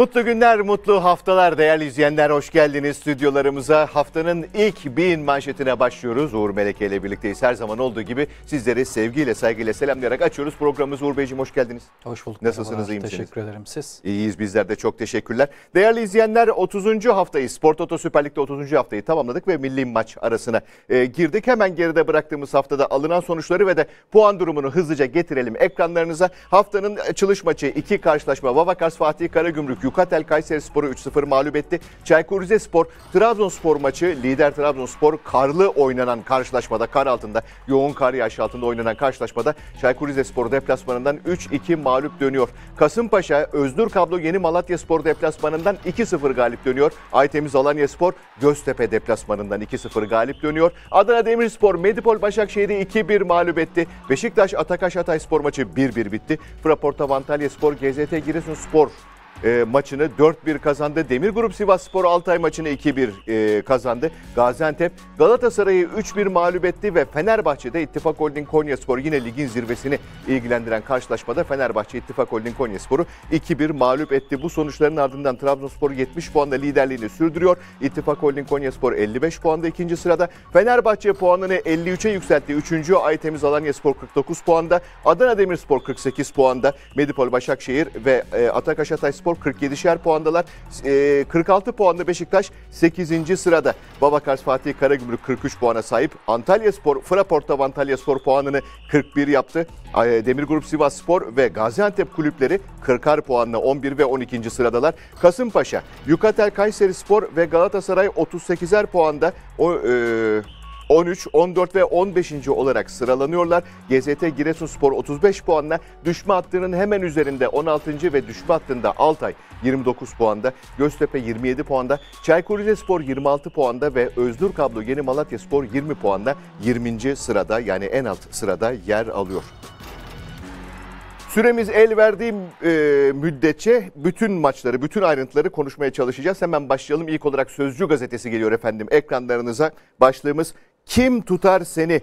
Mutlu günler, mutlu haftalar değerli izleyenler. Hoş geldiniz stüdyolarımıza. Haftanın ilk bin manşetine başlıyoruz. Uğur Meleke ile birlikteyiz. Her zaman olduğu gibi sizleri sevgiyle, saygıyla selamlayarak açıyoruz programımız Uğur Beyciğim hoş geldiniz. Hoş bulduk. Nasılsınız, iyi misiniz? Teşekkür ederim siz. İyiyiz bizler de çok teşekkürler. Değerli izleyenler 30. haftayı, Spor Toto Süper Lig'de 30. haftayı tamamladık ve milli maç arasına e, girdik. Hemen geride bıraktığımız haftada alınan sonuçları ve de puan durumunu hızlıca getirelim ekranlarınıza. Haftanın açılış maçı iki karşılaşma Vavakars Fatih Karagümrük Yukatel Kayseri Sporu 3-0 mağlup etti. Çaykur Rizespor Trabzonspor maçı lider Trabzonspor karlı oynanan karşılaşmada kar altında yoğun kar yağışı altında oynanan karşılaşmada Çaykur Rizespor deplasmanından 3-2 mağlup dönüyor. Kasımpaşa Öznur Kablo Yeni Malatya Spor deplasmanından 2-0 galip dönüyor. Aytemiz Alanya Spor Göztepe deplasmanından 2-0 galip dönüyor. Adana Demirspor Medipol Başakşehir'i 2-1 mağlup etti. Beşiktaş Atakaş Hatay Spor maçı 1-1 bitti. Fraporta Antalya Spor GZT Giresun Spor e, maçını 4-1 kazandı. Demir Grup Sivas Spor Altay maçını 2-1 e, kazandı. Gaziantep Galatasaray'ı 3-1 mağlup etti ve Fenerbahçe'de İttifak Holding Konya Spor yine ligin zirvesini ilgilendiren karşılaşmada Fenerbahçe İttifak Holding Konya Spor'u 2-1 mağlup etti. Bu sonuçların ardından Trabzonspor 70 puanla liderliğini sürdürüyor. İttifak Holding Konya Spor 55 puanda ikinci sırada. Fenerbahçe puanını 53'e yükseltti. Üçüncü Ay Alanya Spor 49 puanda. Adana Demirspor 48 puanda. Medipol Başakşehir ve e, Atakaş Hatay Spor 47'şer puandalar. E, ee, 46 puanda Beşiktaş 8. sırada. Babakars Fatih Karagümrük 43 puana sahip. Antalya Spor, Fraportav Antalya Spor puanını 41 yaptı. Demir Grup Sivas Spor ve Gaziantep kulüpleri 40'ar puanla 11 ve 12. sıradalar. Kasımpaşa, Yukatel Kayseri Spor ve Galatasaray 38'er puanda o e, 13, 14 ve 15. olarak sıralanıyorlar. GZT Giresunspor 35 puanla düşme hattının hemen üzerinde 16. ve düşme hattında Altay 29 puanda, Göztepe 27 puanda, Çaykur Rizespor 26 puanda ve Özgür Kablo Yeni Malatya Spor 20 puanla 20. sırada yani en alt sırada yer alıyor. Süremiz el verdiği e, müddetçe bütün maçları, bütün ayrıntıları konuşmaya çalışacağız. Hemen başlayalım. İlk olarak Sözcü Gazetesi geliyor efendim ekranlarınıza. Başlığımız kim tutar seni?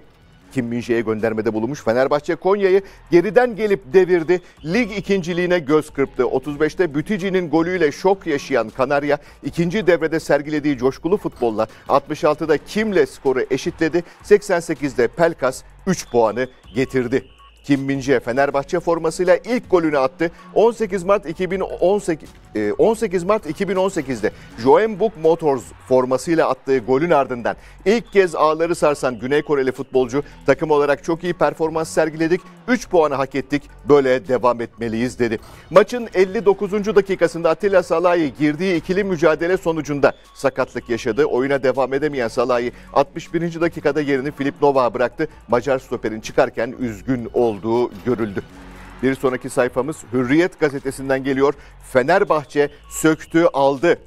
Kim Minje'ye göndermede bulunmuş Fenerbahçe Konya'yı geriden gelip devirdi. Lig ikinciliğine göz kırptı. 35'te Bütici'nin golüyle şok yaşayan Kanarya ikinci devrede sergilediği coşkulu futbolla 66'da Kim'le skoru eşitledi. 88'de Pelkas 3 puanı getirdi. Kim Minje Fenerbahçe formasıyla ilk golünü attı. 18 Mart 2018 18 ee, Mart 2018'de Joen Buk Motors formasıyla attığı golün ardından ilk kez ağları sarsan Güney Koreli futbolcu takım olarak çok iyi performans sergiledik. 3 puanı hak ettik. Böyle devam etmeliyiz dedi. Maçın 59. dakikasında Atilla Salahi girdiği ikili mücadele sonucunda sakatlık yaşadı. Oyuna devam edemeyen Salahi 61. dakikada yerini Filip Nova bıraktı. Macar stoperin çıkarken üzgün olduğu görüldü. Bir sonraki sayfamız Hürriyet gazetesinden geliyor. Fenerbahçe söktü aldı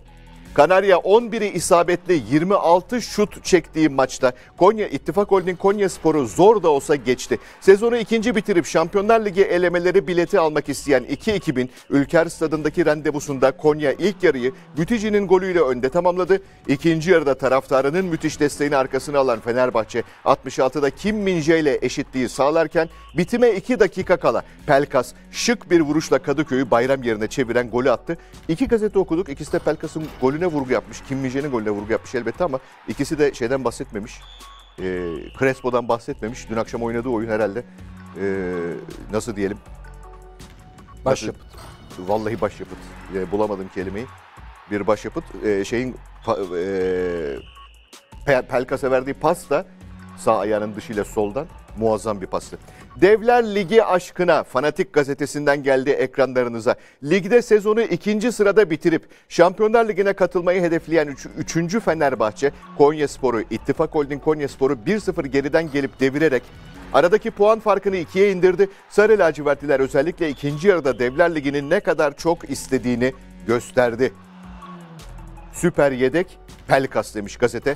Kanarya 11'i isabetli 26 şut çektiği maçta Konya İttifak Holding Konya Sporu zor da olsa geçti. Sezonu ikinci bitirip Şampiyonlar Ligi elemeleri bileti almak isteyen 2 ekibin Ülker Stadındaki randevusunda Konya ilk yarıyı Bütici'nin golüyle önde tamamladı. İkinci yarıda taraftarının müthiş desteğini arkasına alan Fenerbahçe 66'da Kim Minje ile eşitliği sağlarken bitime 2 dakika kala Pelkas şık bir vuruşla Kadıköy'ü bayram yerine çeviren golü attı. İki gazete okuduk. ikisi de Pelkas'ın golü golüne vurgu yapmış. Kim Mijen'in golüne vurgu yapmış elbette ama ikisi de şeyden bahsetmemiş. E, Crespo'dan bahsetmemiş. Dün akşam oynadığı oyun herhalde e, nasıl diyelim? Başyapıt. Vallahi başyapıt. E, bulamadım kelimeyi. Bir başyapıt. E, şeyin pa, e, Pelkas'a verdiği pas da sağ ayağının dışıyla soldan muazzam bir pastı. Devler Ligi aşkına Fanatik gazetesinden geldi ekranlarınıza. Ligde sezonu ikinci sırada bitirip Şampiyonlar Ligi'ne katılmayı hedefleyen 3. Üç, üçüncü Fenerbahçe, Konya Sporu, İttifak Holding Konya Sporu 1-0 geriden gelip devirerek Aradaki puan farkını ikiye indirdi. Sarı lacivertliler özellikle ikinci yarıda Devler Ligi'nin ne kadar çok istediğini gösterdi. Süper yedek Pelkas demiş gazete.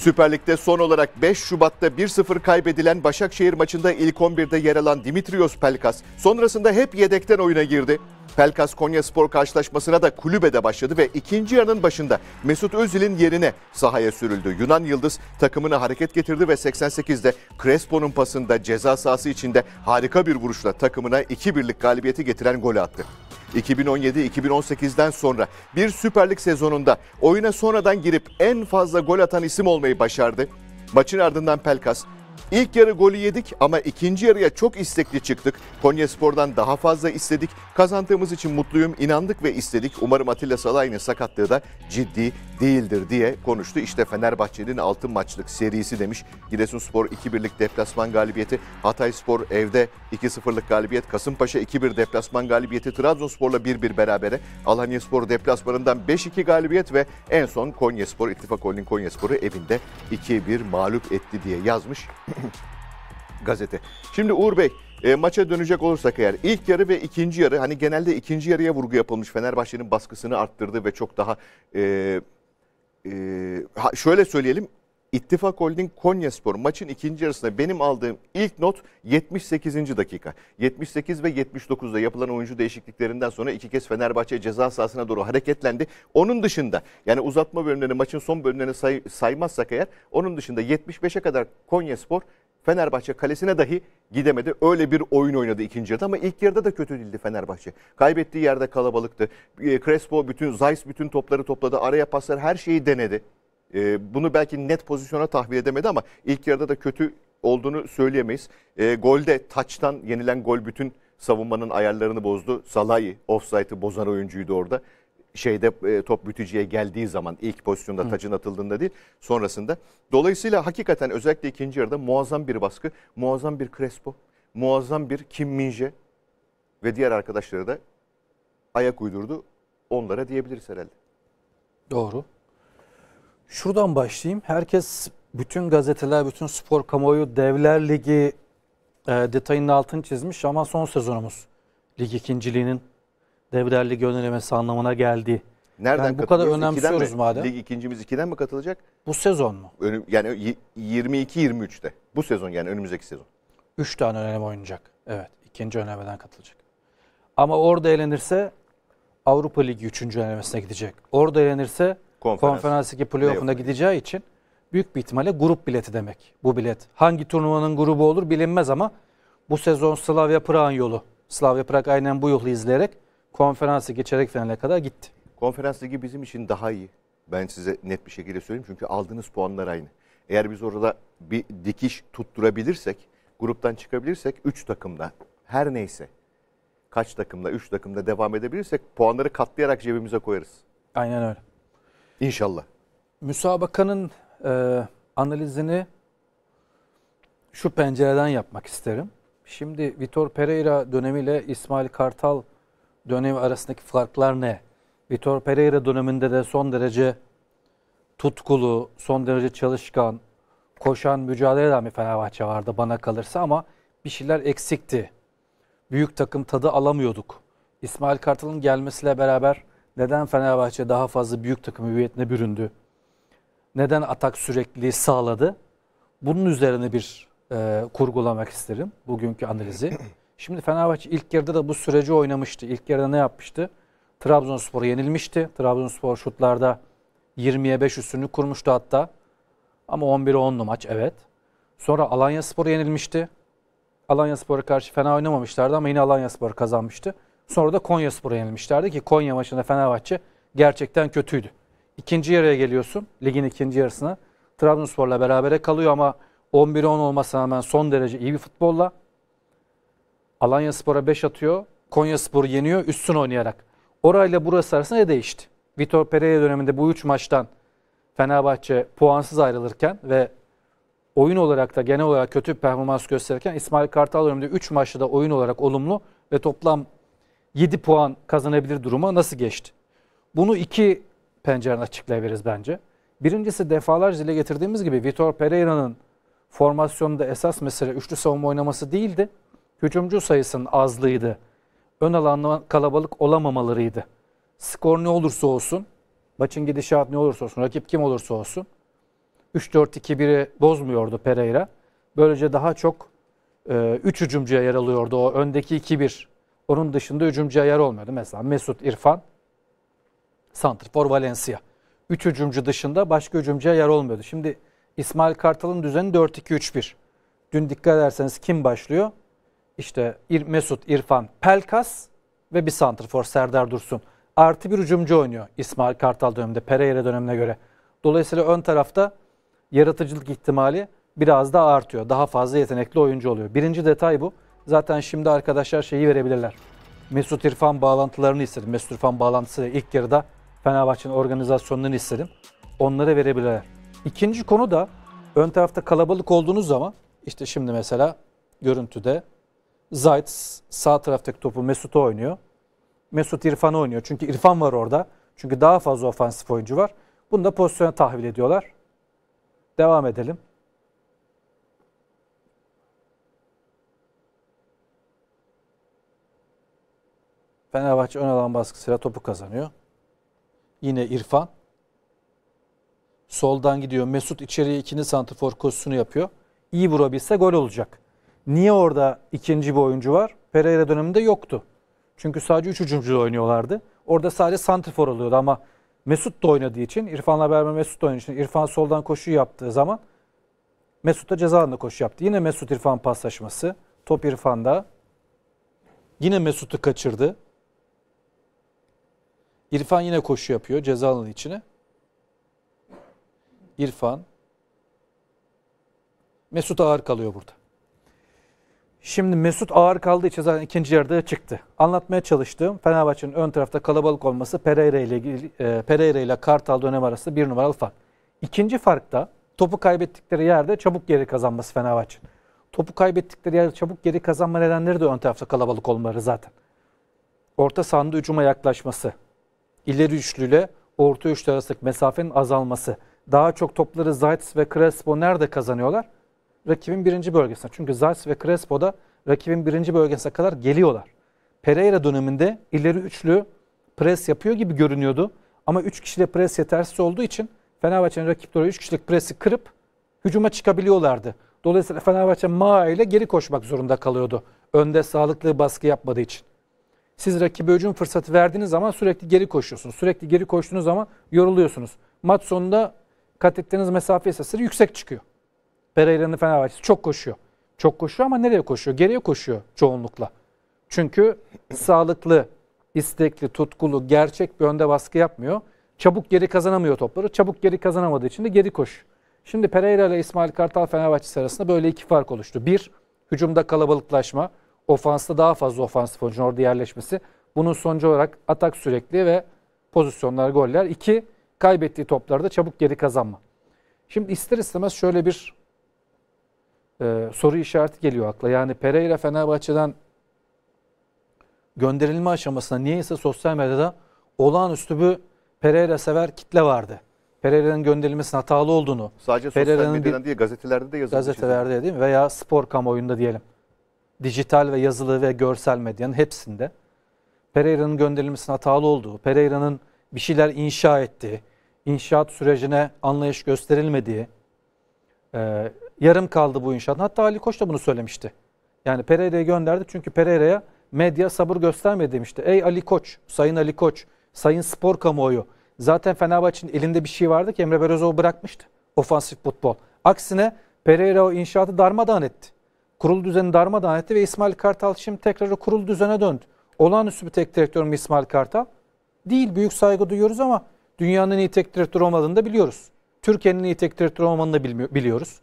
Süper Lig'de son olarak 5 Şubat'ta 1-0 kaybedilen Başakşehir maçında ilk 11'de yer alan Dimitrios Pelkas sonrasında hep yedekten oyuna girdi. Pelkas Konya Spor karşılaşmasına da kulübede başladı ve ikinci yarının başında Mesut Özil'in yerine sahaya sürüldü. Yunan Yıldız takımına hareket getirdi ve 88'de Crespo'nun pasında ceza sahası içinde harika bir vuruşla takımına 2 birlik galibiyeti getiren golü attı. 2017-2018'den sonra bir Süper Lig sezonunda oyuna sonradan girip en fazla gol atan isim olmayı başardı. Maçın ardından Pelkas İlk yarı golü yedik ama ikinci yarıya çok istekli çıktık. Konya Spor'dan daha fazla istedik. Kazandığımız için mutluyum, inandık ve istedik. Umarım Atilla Salay'ın sakatlığı da ciddi değildir diye konuştu. İşte Fenerbahçe'nin altın maçlık serisi demiş. Giresunspor 2-1'lik deplasman galibiyeti, Hatayspor evde 2-0'lık galibiyet, Kasımpaşa 2-1 deplasman galibiyeti, Trabzonspor'la 1-1 berabere, Alanyaspor deplasmanından 5-2 galibiyet ve en son Konyaspor İttifak Holding Konyaspor'u evinde 2-1 mağlup etti diye yazmış. gazete. Şimdi Uğur Bey e, maça dönecek olursak eğer ilk yarı ve ikinci yarı hani genelde ikinci yarıya vurgu yapılmış Fenerbahçe'nin baskısını arttırdı ve çok daha e, e, şöyle söyleyelim İttifak Holding Konyaspor maçın ikinci yarısında benim aldığım ilk not 78. dakika. 78 ve 79'da yapılan oyuncu değişikliklerinden sonra iki kez Fenerbahçe ceza sahasına doğru hareketlendi. Onun dışında yani uzatma bölümlerini maçın son bölümlerini say saymazsak eğer onun dışında 75'e kadar Konyaspor Fenerbahçe kalesine dahi gidemedi. Öyle bir oyun oynadı ikinci yarıda ama ilk yarıda da kötü değildi Fenerbahçe. Kaybettiği yerde kalabalıktı. Ee, Crespo bütün, Zeiss bütün topları topladı. Araya paslar her şeyi denedi. E, bunu belki net pozisyona tahvil edemedi ama ilk yarıda da kötü olduğunu söyleyemeyiz. E, golde taçtan yenilen gol bütün savunmanın ayarlarını bozdu. Salahi offside'ı bozan oyuncuydu orada. Şeyde e, top bütücüye geldiği zaman ilk pozisyonda Hı. taçın atıldığında değil sonrasında. Dolayısıyla hakikaten özellikle ikinci yarıda muazzam bir baskı, muazzam bir Crespo, muazzam bir Kim Minje ve diğer arkadaşları da ayak uydurdu. Onlara diyebiliriz herhalde. Doğru. Şuradan başlayayım. Herkes, bütün gazeteler, bütün spor kamuoyu Devler Ligi e, detayının altını çizmiş ama son sezonumuz. Lig ikinciliğinin Devler Ligi önerilmesi anlamına geldi. Nereden yani bu kadar önemsiyoruz mi? madem. Lig ikincimiz ikiden mi katılacak? Bu sezon mu? Önüm, yani 22-23'te. Bu sezon yani önümüzdeki sezon. 3 tane önem oynayacak. Evet. ikinci önemeden katılacak. Ama orada elenirse Avrupa Ligi 3. elemesine gidecek. Orada elenirse konferans. Konferanstaki playoff'una gideceği için büyük bir ihtimalle grup bileti demek bu bilet. Hangi turnuvanın grubu olur bilinmez ama bu sezon Slavia Prag'ın yolu. Slavia Prag aynen bu yolu izleyerek konferansı geçerek finale kadar gitti. Konferans ligi bizim için daha iyi. Ben size net bir şekilde söyleyeyim çünkü aldığınız puanlar aynı. Eğer biz orada bir dikiş tutturabilirsek, gruptan çıkabilirsek 3 takımda her neyse kaç takımda 3 takımda devam edebilirsek puanları katlayarak cebimize koyarız. Aynen öyle. İnşallah. Müsabakanın e, analizini şu pencereden yapmak isterim. Şimdi Vitor Pereira dönemiyle İsmail Kartal dönemi arasındaki farklar ne? Vitor Pereira döneminde de son derece tutkulu, son derece çalışkan, koşan, mücadele eden bir Fenerbahçe vardı bana kalırsa ama bir şeyler eksikti. Büyük takım tadı alamıyorduk. İsmail Kartal'ın gelmesiyle beraber neden Fenerbahçe daha fazla büyük takım hüviyetine büründü? Neden atak sürekli sağladı? Bunun üzerine bir e, kurgulamak isterim bugünkü analizi. Şimdi Fenerbahçe ilk yarıda da bu süreci oynamıştı. İlk yarıda ne yapmıştı? Trabzonspor'a yenilmişti. Trabzonspor şutlarda 20'ye 5 üstünü kurmuştu hatta. Ama 11'e 10'lu maç evet. Sonra Alanya Spor'a yenilmişti. Alanya Spor'a karşı fena oynamamışlardı ama yine Alanya Spor kazanmıştı. Sonra da Konya Spor'a yenilmişlerdi ki Konya maçında Fenerbahçe gerçekten kötüydü. İkinci yarıya geliyorsun ligin ikinci yarısına. Trabzonspor'la berabere kalıyor ama 11-10 olmasına rağmen son derece iyi bir futbolla. Alanya Spor'a 5 atıyor. Konya Spor'u yeniyor üstün oynayarak. Orayla burası arasında ne değişti? Vitor Pereira döneminde bu 3 maçtan Fenerbahçe puansız ayrılırken ve oyun olarak da genel olarak kötü performans gösterirken İsmail Kartal döneminde 3 maçta da oyun olarak olumlu ve toplam 7 puan kazanabilir duruma nasıl geçti? Bunu iki pencereden açıklayabiliriz bence. Birincisi defalarca dile getirdiğimiz gibi Vitor Pereira'nın formasyonunda esas mesele üçlü savunma oynaması değildi. Hücumcu sayısının azlığıydı. Ön alanda kalabalık olamamalarıydı. Skor ne olursa olsun, maçın gidişat ne olursa olsun, rakip kim olursa olsun 3-4-2-1'i bozmuyordu Pereira. Böylece daha çok 3 e, hücumcuya yer alıyordu o öndeki 2-1 onun dışında hücumcuya yer olmuyordu. Mesela Mesut İrfan, Santrfor Valencia. Üç hücumcu dışında başka hücumcuya yer olmuyordu. Şimdi İsmail Kartal'ın düzeni 4-2-3-1. Dün dikkat ederseniz kim başlıyor? İşte İr Mesut, İrfan, Pelkas ve bir Santrfor Serdar Dursun. Artı bir hücumcu oynuyor İsmail Kartal döneminde, Pereira dönemine göre. Dolayısıyla ön tarafta yaratıcılık ihtimali biraz daha artıyor. Daha fazla yetenekli oyuncu oluyor. Birinci detay bu. Zaten şimdi arkadaşlar şeyi verebilirler. Mesut İrfan bağlantılarını istedim. Mesut İrfan bağlantısı ilk yarıda Fenerbahçe'nin organizasyonlarını istedim. Onları verebilirler. İkinci konu da ön tarafta kalabalık olduğunuz zaman işte şimdi mesela görüntüde Zayt sağ taraftaki topu Mesut'a oynuyor. Mesut İrfan'a oynuyor. Çünkü İrfan var orada. Çünkü daha fazla ofansif oyuncu var. Bunu da pozisyona tahvil ediyorlar. Devam edelim. Fenerbahçe ön alan baskısıyla topu kazanıyor. Yine İrfan. Soldan gidiyor. Mesut içeriye ikinci santifor koşusunu yapıyor. İyi vurabilse gol olacak. Niye orada ikinci bir oyuncu var? Pereira döneminde yoktu. Çünkü sadece üç hücumcu oynuyorlardı. Orada sadece santifor oluyordu ama Mesut da oynadığı için, İrfan'la beraber Mesut oynadığı için İrfan soldan koşu yaptığı zaman Mesut da ceza alanında koşu yaptı. Yine Mesut İrfan paslaşması. Top İrfan'da. Yine Mesut'u kaçırdı. İrfan yine koşu yapıyor ceza alanı içine. İrfan. Mesut ağır kalıyor burada. Şimdi Mesut ağır kaldı için ikinci yarıda çıktı. Anlatmaya çalıştığım Fenerbahçe'nin ön tarafta kalabalık olması Pereira ile e, Pereira ile Kartal dönem arası bir numaralı fark. İkinci farkta topu kaybettikleri yerde çabuk geri kazanması Fenerbahçe'nin. Topu kaybettikleri yerde çabuk geri kazanma nedenleri de ön tarafta kalabalık olmaları zaten. Orta sahanda hücuma yaklaşması, ileri üçlüyle orta üçlü arasındaki mesafenin azalması. Daha çok topları Zayt's ve Crespo nerede kazanıyorlar? Rakibin birinci bölgesine. Çünkü Zayt's ve Crespo da rakibin birinci bölgesine kadar geliyorlar. Pereira döneminde ileri üçlü pres yapıyor gibi görünüyordu. Ama 3 kişiyle pres yetersiz olduğu için Fenerbahçe'nin rakipleri 3 kişilik presi kırıp hücuma çıkabiliyorlardı. Dolayısıyla Fenerbahçe Maa ile geri koşmak zorunda kalıyordu. Önde sağlıklı baskı yapmadığı için. Siz rakibe hücum fırsatı verdiğiniz zaman sürekli geri koşuyorsunuz. Sürekli geri koştuğunuz zaman yoruluyorsunuz. Maç sonunda kat ettiğiniz mesafe esasları yüksek çıkıyor. Pereira'nın Fenerbahçe'si çok koşuyor. Çok koşuyor ama nereye koşuyor? Geriye koşuyor çoğunlukla. Çünkü sağlıklı, istekli, tutkulu, gerçek bir önde baskı yapmıyor. Çabuk geri kazanamıyor topları. Çabuk geri kazanamadığı için de geri koş. Şimdi Pereira ile İsmail Kartal Fenerbahçe arasında böyle iki fark oluştu. Bir, hücumda kalabalıklaşma ofansta daha fazla ofansif oyuncunun orada yerleşmesi. Bunun sonucu olarak atak sürekli ve pozisyonlar, goller. İki, kaybettiği toplarda çabuk geri kazanma. Şimdi ister istemez şöyle bir e, soru işareti geliyor akla. Yani Pereira Fenerbahçe'den gönderilme aşamasına niyeyse sosyal medyada olağanüstü bir Pereira sever kitle vardı. Pereira'nın gönderilmesinin hatalı olduğunu. Sadece sosyal medyadan değil gazetelerde de yazılmış. Gazetelerde değil mi? Veya spor kamuoyunda diyelim dijital ve yazılı ve görsel medyanın hepsinde Pereira'nın gönderilmesinin hatalı olduğu, Pereira'nın bir şeyler inşa ettiği, inşaat sürecine anlayış gösterilmediği, e, yarım kaldı bu inşaat. Hatta Ali Koç da bunu söylemişti. Yani Pereira'yı gönderdi çünkü Pereira'ya medya sabır göstermedi demişti. Ey Ali Koç, Sayın Ali Koç, Sayın Spor Kamuoyu. Zaten Fenerbahçe'nin elinde bir şey vardı ki Emre Belözoğlu bırakmıştı. Ofansif futbol. Aksine Pereira o inşaatı darmadağın etti. Kurul düzeni darmadağın etti ve İsmail Kartal şimdi tekrar kurul düzene döndü. Olağanüstü bir tek direktör mü İsmail Kartal? Değil. Büyük saygı duyuyoruz ama dünyanın iyi tek direktörü olmadığını da biliyoruz. Türkiye'nin iyi tek direktörü olmadığını da biliyoruz.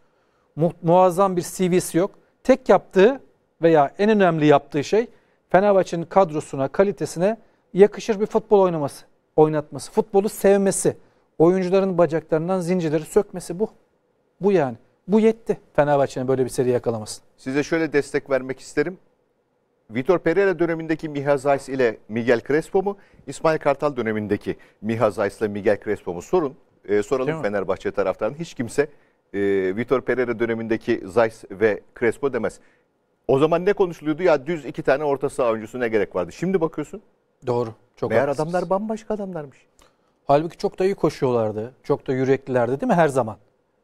muazzam bir CV'si yok. Tek yaptığı veya en önemli yaptığı şey Fenerbahçe'nin kadrosuna, kalitesine yakışır bir futbol oynaması, oynatması, futbolu sevmesi, oyuncuların bacaklarından zincirleri sökmesi bu. Bu yani. Bu yetti Fenerbahçe'nin böyle bir seri yakalaması. Size şöyle destek vermek isterim. Vitor Pereira dönemindeki Miha Zeiss ile Miguel Crespo mu? İsmail Kartal dönemindeki Miha Zeiss ile Miguel Crespo mu? Sorun. E, soralım Değil Fenerbahçe taraftarının. Hiç kimse e, Vitor Pereira dönemindeki Zeiss ve Crespo demez. O zaman ne konuşuluyordu? Ya düz iki tane orta saha oyuncusu ne gerek vardı? Şimdi bakıyorsun. Doğru. Çok Meğer adamlar bambaşka adamlarmış. Halbuki çok da iyi koşuyorlardı. Çok da yüreklilerdi değil mi her zaman?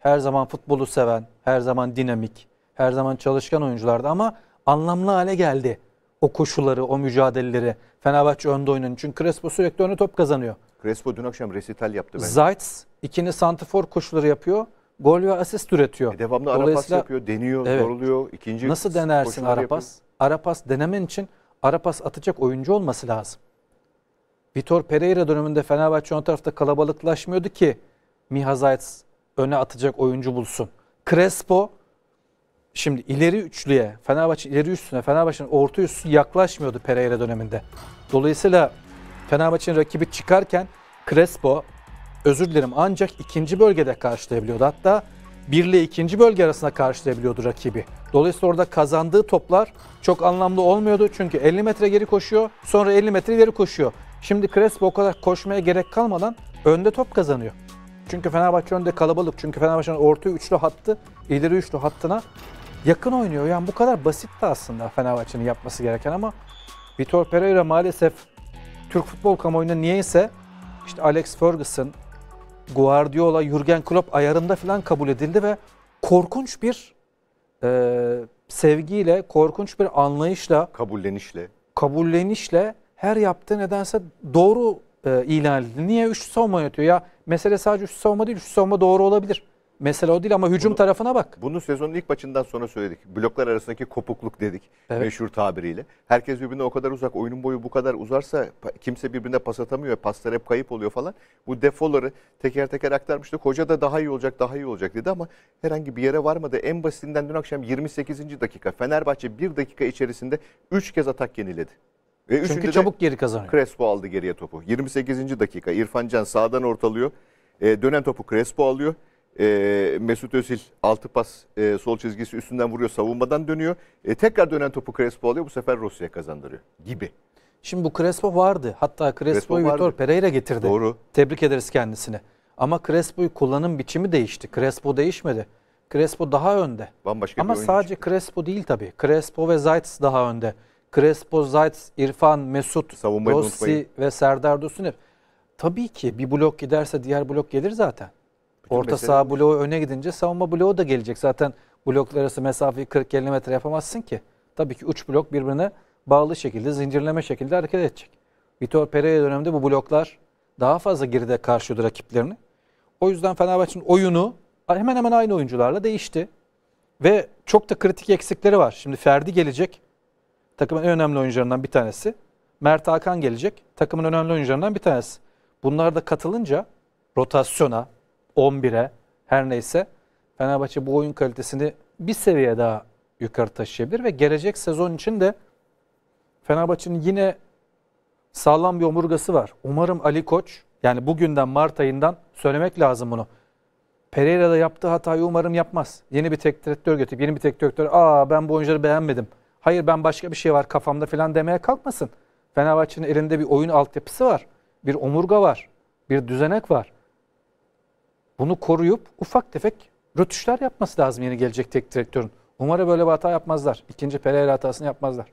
her zaman futbolu seven, her zaman dinamik, her zaman çalışkan oyunculardı ama anlamlı hale geldi o koşuları, o mücadeleleri. Fenerbahçe önde oynanıyor. Çünkü Crespo sürekli öne top kazanıyor. Crespo dün akşam resital yaptı. Bence. Zaitz ikini santifor koşuları yapıyor. Gol ve asist üretiyor. E devamlı arapas yapıyor, deniyor, evet. zorluyor. İkinci Nasıl denersin arapas? Arapas denemen için arapas atacak oyuncu olması lazım. Vitor Pereira döneminde Fenerbahçe ön tarafta kalabalıklaşmıyordu ki Miha Zayt's öne atacak oyuncu bulsun. Crespo şimdi ileri üçlüye Fenerbahçe ileri üstüne Fenerbahçe'nin orta üstü yaklaşmıyordu Pereira döneminde. Dolayısıyla Fenerbahçe'nin rakibi çıkarken Crespo özür dilerim ancak ikinci bölgede karşılayabiliyordu. Hatta 1 ile 2. bölge arasında karşılayabiliyordu rakibi. Dolayısıyla orada kazandığı toplar çok anlamlı olmuyordu. Çünkü 50 metre geri koşuyor, sonra 50 metre ileri koşuyor. Şimdi Crespo o kadar koşmaya gerek kalmadan önde top kazanıyor. Çünkü Fenerbahçe önde kalabalık. Çünkü Fenerbahçe'nin orta üçlü hattı, ileri üçlü hattına yakın oynuyor. Yani bu kadar basitti aslında Fenerbahçe'nin yapması gereken ama Vitor Pereira maalesef Türk futbol kamuoyunda niyeyse işte Alex Ferguson, Guardiola, Jurgen Klopp ayarında falan kabul edildi ve korkunç bir e, sevgiyle, korkunç bir anlayışla, kabullenişle, kabullenişle her yaptığı nedense doğru e, ilan edildi. Niye üçlü savunma yönetiyor ya? mesele sadece üçlü savunma değil. Üçlü savunma doğru olabilir. Mesela o değil ama hücum bunu, tarafına bak. Bunu sezonun ilk maçından sonra söyledik. Bloklar arasındaki kopukluk dedik evet. meşhur tabiriyle. Herkes birbirine o kadar uzak, oyunun boyu bu kadar uzarsa kimse birbirine pas atamıyor. Paslar hep kayıp oluyor falan. Bu defoları teker teker aktarmıştı. Hoca da daha iyi olacak, daha iyi olacak dedi ama herhangi bir yere varmadı. En basitinden dün akşam 28. dakika Fenerbahçe bir dakika içerisinde 3 kez atak yeniledi. Ve Çünkü çabuk geri kazanıyor. Crespo aldı geriye topu. 28. dakika İrfan Can sağdan ortalıyor. E, dönen topu Crespo alıyor. E, Mesut Özil altı pas e, sol çizgisi üstünden vuruyor savunmadan dönüyor. E, tekrar dönen topu Crespo alıyor bu sefer Rusya kazandırıyor gibi. Şimdi bu Crespo vardı. Hatta Crespo'yu Crespo Vitor Pereira getirdi. Doğru. Tebrik ederiz kendisini. Ama Crespo'yu kullanım biçimi değişti. Crespo değişmedi. Crespo daha önde. Bambaşka Ama bir sadece çıktı. Crespo değil tabii. Crespo ve Zaitz daha önde. Crespo, Zayt, İrfan, Mesut, Savunmayı Rossi unutmayın. ve Serdar Dursun Tabii ki bir blok giderse diğer blok gelir zaten. Bütün Orta mesele saha bu. bloğu öne gidince savunma bloğu da gelecek. Zaten bloklar arası mesafeyi 40 50 metre yapamazsın ki. Tabii ki 3 blok birbirine bağlı şekilde, zincirleme şekilde hareket edecek. Vitor Pereira döneminde bu bloklar daha fazla geride karşılıyordu rakiplerini. O yüzden Fenerbahçe'nin oyunu hemen hemen aynı oyuncularla değişti. Ve çok da kritik eksikleri var. Şimdi Ferdi gelecek. Takımın en önemli oyuncularından bir tanesi. Mert Hakan gelecek. Takımın önemli oyuncularından bir tanesi. Bunlar da katılınca rotasyona, 11'e her neyse Fenerbahçe bu oyun kalitesini bir seviye daha yukarı taşıyabilir ve gelecek sezon için de Fenerbahçe'nin yine sağlam bir omurgası var. Umarım Ali Koç yani bugünden Mart ayından söylemek lazım bunu. Pereira'da yaptığı hatayı umarım yapmaz. Yeni bir teknik direktör getirip yeni bir teknik direktör aa ben bu oyuncuları beğenmedim hayır ben başka bir şey var kafamda falan demeye kalkmasın. Fenerbahçe'nin elinde bir oyun altyapısı var. Bir omurga var. Bir düzenek var. Bunu koruyup ufak tefek rötuşlar yapması lazım yeni gelecek tek direktörün. Umarım böyle bir hata yapmazlar. İkinci Pereira hatasını yapmazlar.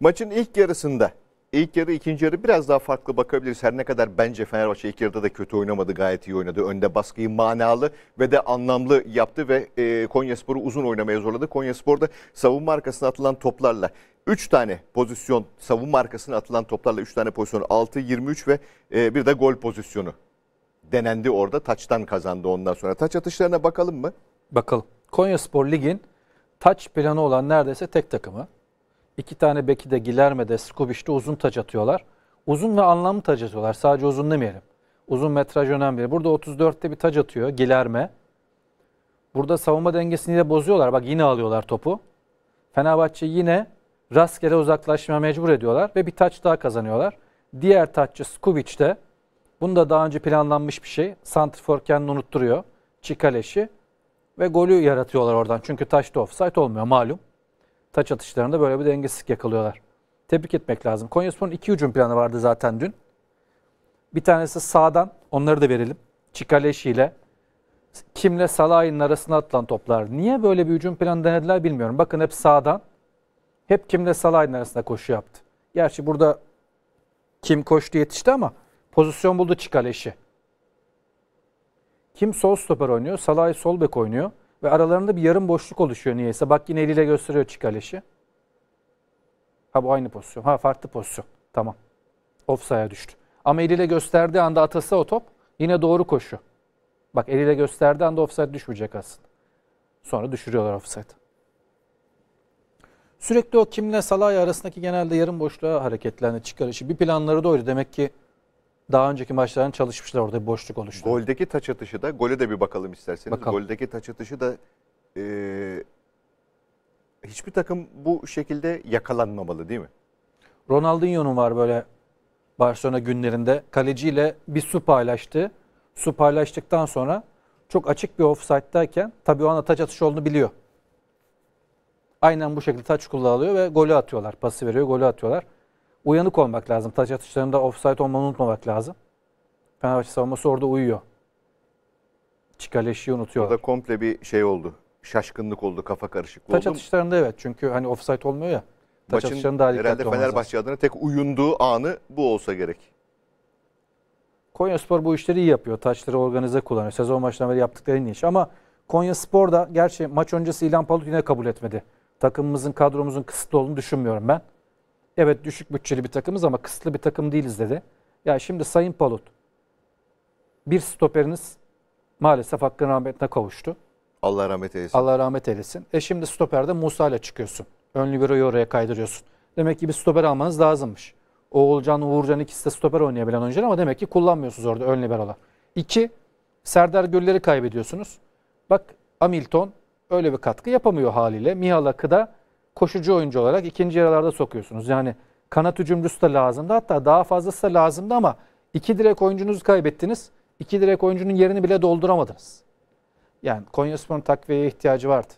Maçın ilk yarısında İlk yarı ikinci yarı biraz daha farklı bakabiliriz. Her ne kadar bence Fenerbahçe ilk yarıda da kötü oynamadı gayet iyi oynadı. Önde baskıyı manalı ve de anlamlı yaptı ve e, Konyaspor'u uzun oynamaya zorladı. Konyaspor'da savunma arkasına atılan toplarla 3 tane pozisyon savunma arkasına atılan toplarla 3 tane pozisyon 6, 23 ve e, bir de gol pozisyonu denendi orada. Taçtan kazandı ondan sonra. Taç atışlarına bakalım mı? Bakalım. Konyaspor ligin taç planı olan neredeyse tek takımı. İki tane beki de Gilerme'de, Skubiş'te uzun taç atıyorlar. Uzun ve anlamlı taç atıyorlar. Sadece uzun demeyelim. Uzun metraj önemli. Burada 34'te bir taç atıyor Gilerme. Burada savunma dengesini de bozuyorlar. Bak yine alıyorlar topu. Fenerbahçe yine rastgele uzaklaşmaya mecbur ediyorlar ve bir taç daha kazanıyorlar. Diğer taççı Skubic de bunu da daha önce planlanmış bir şey. Santrifor kendini unutturuyor. Çikaleş'i ve golü yaratıyorlar oradan. Çünkü taşta offside olmuyor malum taç atışlarında böyle bir dengesizlik yakalıyorlar. Tebrik etmek lazım. Konyaspor'un iki hücum planı vardı zaten dün. Bir tanesi sağdan, onları da verelim. Çikaleşi ile Kim'le Salah'ın arasına atılan toplar. Niye böyle bir hücum planı denediler bilmiyorum. Bakın hep sağdan, hep Kim'le Salah'ın arasında koşu yaptı. Gerçi burada Kim koştu yetişti ama pozisyon buldu Çikaleşi. Kim sol stoper oynuyor, Salah'ı sol bek oynuyor. Ve aralarında bir yarım boşluk oluşuyor niyeyse. Bak yine eliyle gösteriyor Çikaleş'i. Ha bu aynı pozisyon. Ha farklı pozisyon. Tamam. Offside'a düştü. Ama eliyle gösterdiği anda atası o top yine doğru koşu. Bak eliyle gösterdiği anda offside düşmeyecek aslında. Sonra düşürüyorlar offside. Sürekli o kimle Salah'ya arasındaki genelde yarım boşluğa hareketlendi çıkarışı. Bir planları doydu. Demek ki daha önceki maçlardan çalışmışlar orada bir boşluk oluştu. Goldeki taç atışı da gole de bir bakalım isterseniz. Bakalım. Goldeki taç atışı da e, hiçbir takım bu şekilde yakalanmamalı değil mi? Ronaldinho'nun var böyle Barcelona günlerinde kaleciyle bir su paylaştı. Su paylaştıktan sonra çok açık bir offside'dayken tabii o anda taç atışı olduğunu biliyor. Aynen bu şekilde taç kullanılıyor ve golü atıyorlar. Pası veriyor, golü atıyorlar uyanık olmak lazım. Taç atışlarında offside olmanı unutmamak lazım. Fenerbahçe savunması orada uyuyor. Çikaleşi'yi unutuyor. Orada komple bir şey oldu. Şaşkınlık oldu, kafa karışıklığı oldu. Taç atışlarında evet. Çünkü hani offside olmuyor ya. Taç Maçın daha herhalde Fenerbahçe lazım. adına tek uyunduğu anı bu olsa gerek. Konya Spor bu işleri iyi yapıyor. Taçları organize kullanıyor. Sezon maçlarında yaptıkları en iş. Ama Konya Spor da gerçi maç öncesi İlhan Palut yine kabul etmedi. Takımımızın, kadromuzun kısıtlı olduğunu düşünmüyorum ben. Evet düşük bütçeli bir takımız ama kısıtlı bir takım değiliz dedi. Ya şimdi Sayın Palut bir stoperiniz maalesef hakkın rahmetine kavuştu. Allah rahmet eylesin. Allah rahmet eylesin. E şimdi stoperde Musa ile çıkıyorsun. Ön liberoyu oraya kaydırıyorsun. Demek ki bir stoper almanız lazımmış. Oğulcan, Uğurcan ikisi de stoper oynayabilen oyuncular ama demek ki kullanmıyorsunuz orada ön liberolar. İki, Serdar Güller'i kaybediyorsunuz. Bak Hamilton öyle bir katkı yapamıyor haliyle. Mihalak'ı da koşucu oyuncu olarak ikinci yaralarda sokuyorsunuz. Yani kanat hücumcusu da lazımdı. Hatta daha fazlası da lazımdı ama iki direk oyuncunuzu kaybettiniz. İki direk oyuncunun yerini bile dolduramadınız. Yani Konyaspor'un takviyeye ihtiyacı vardı.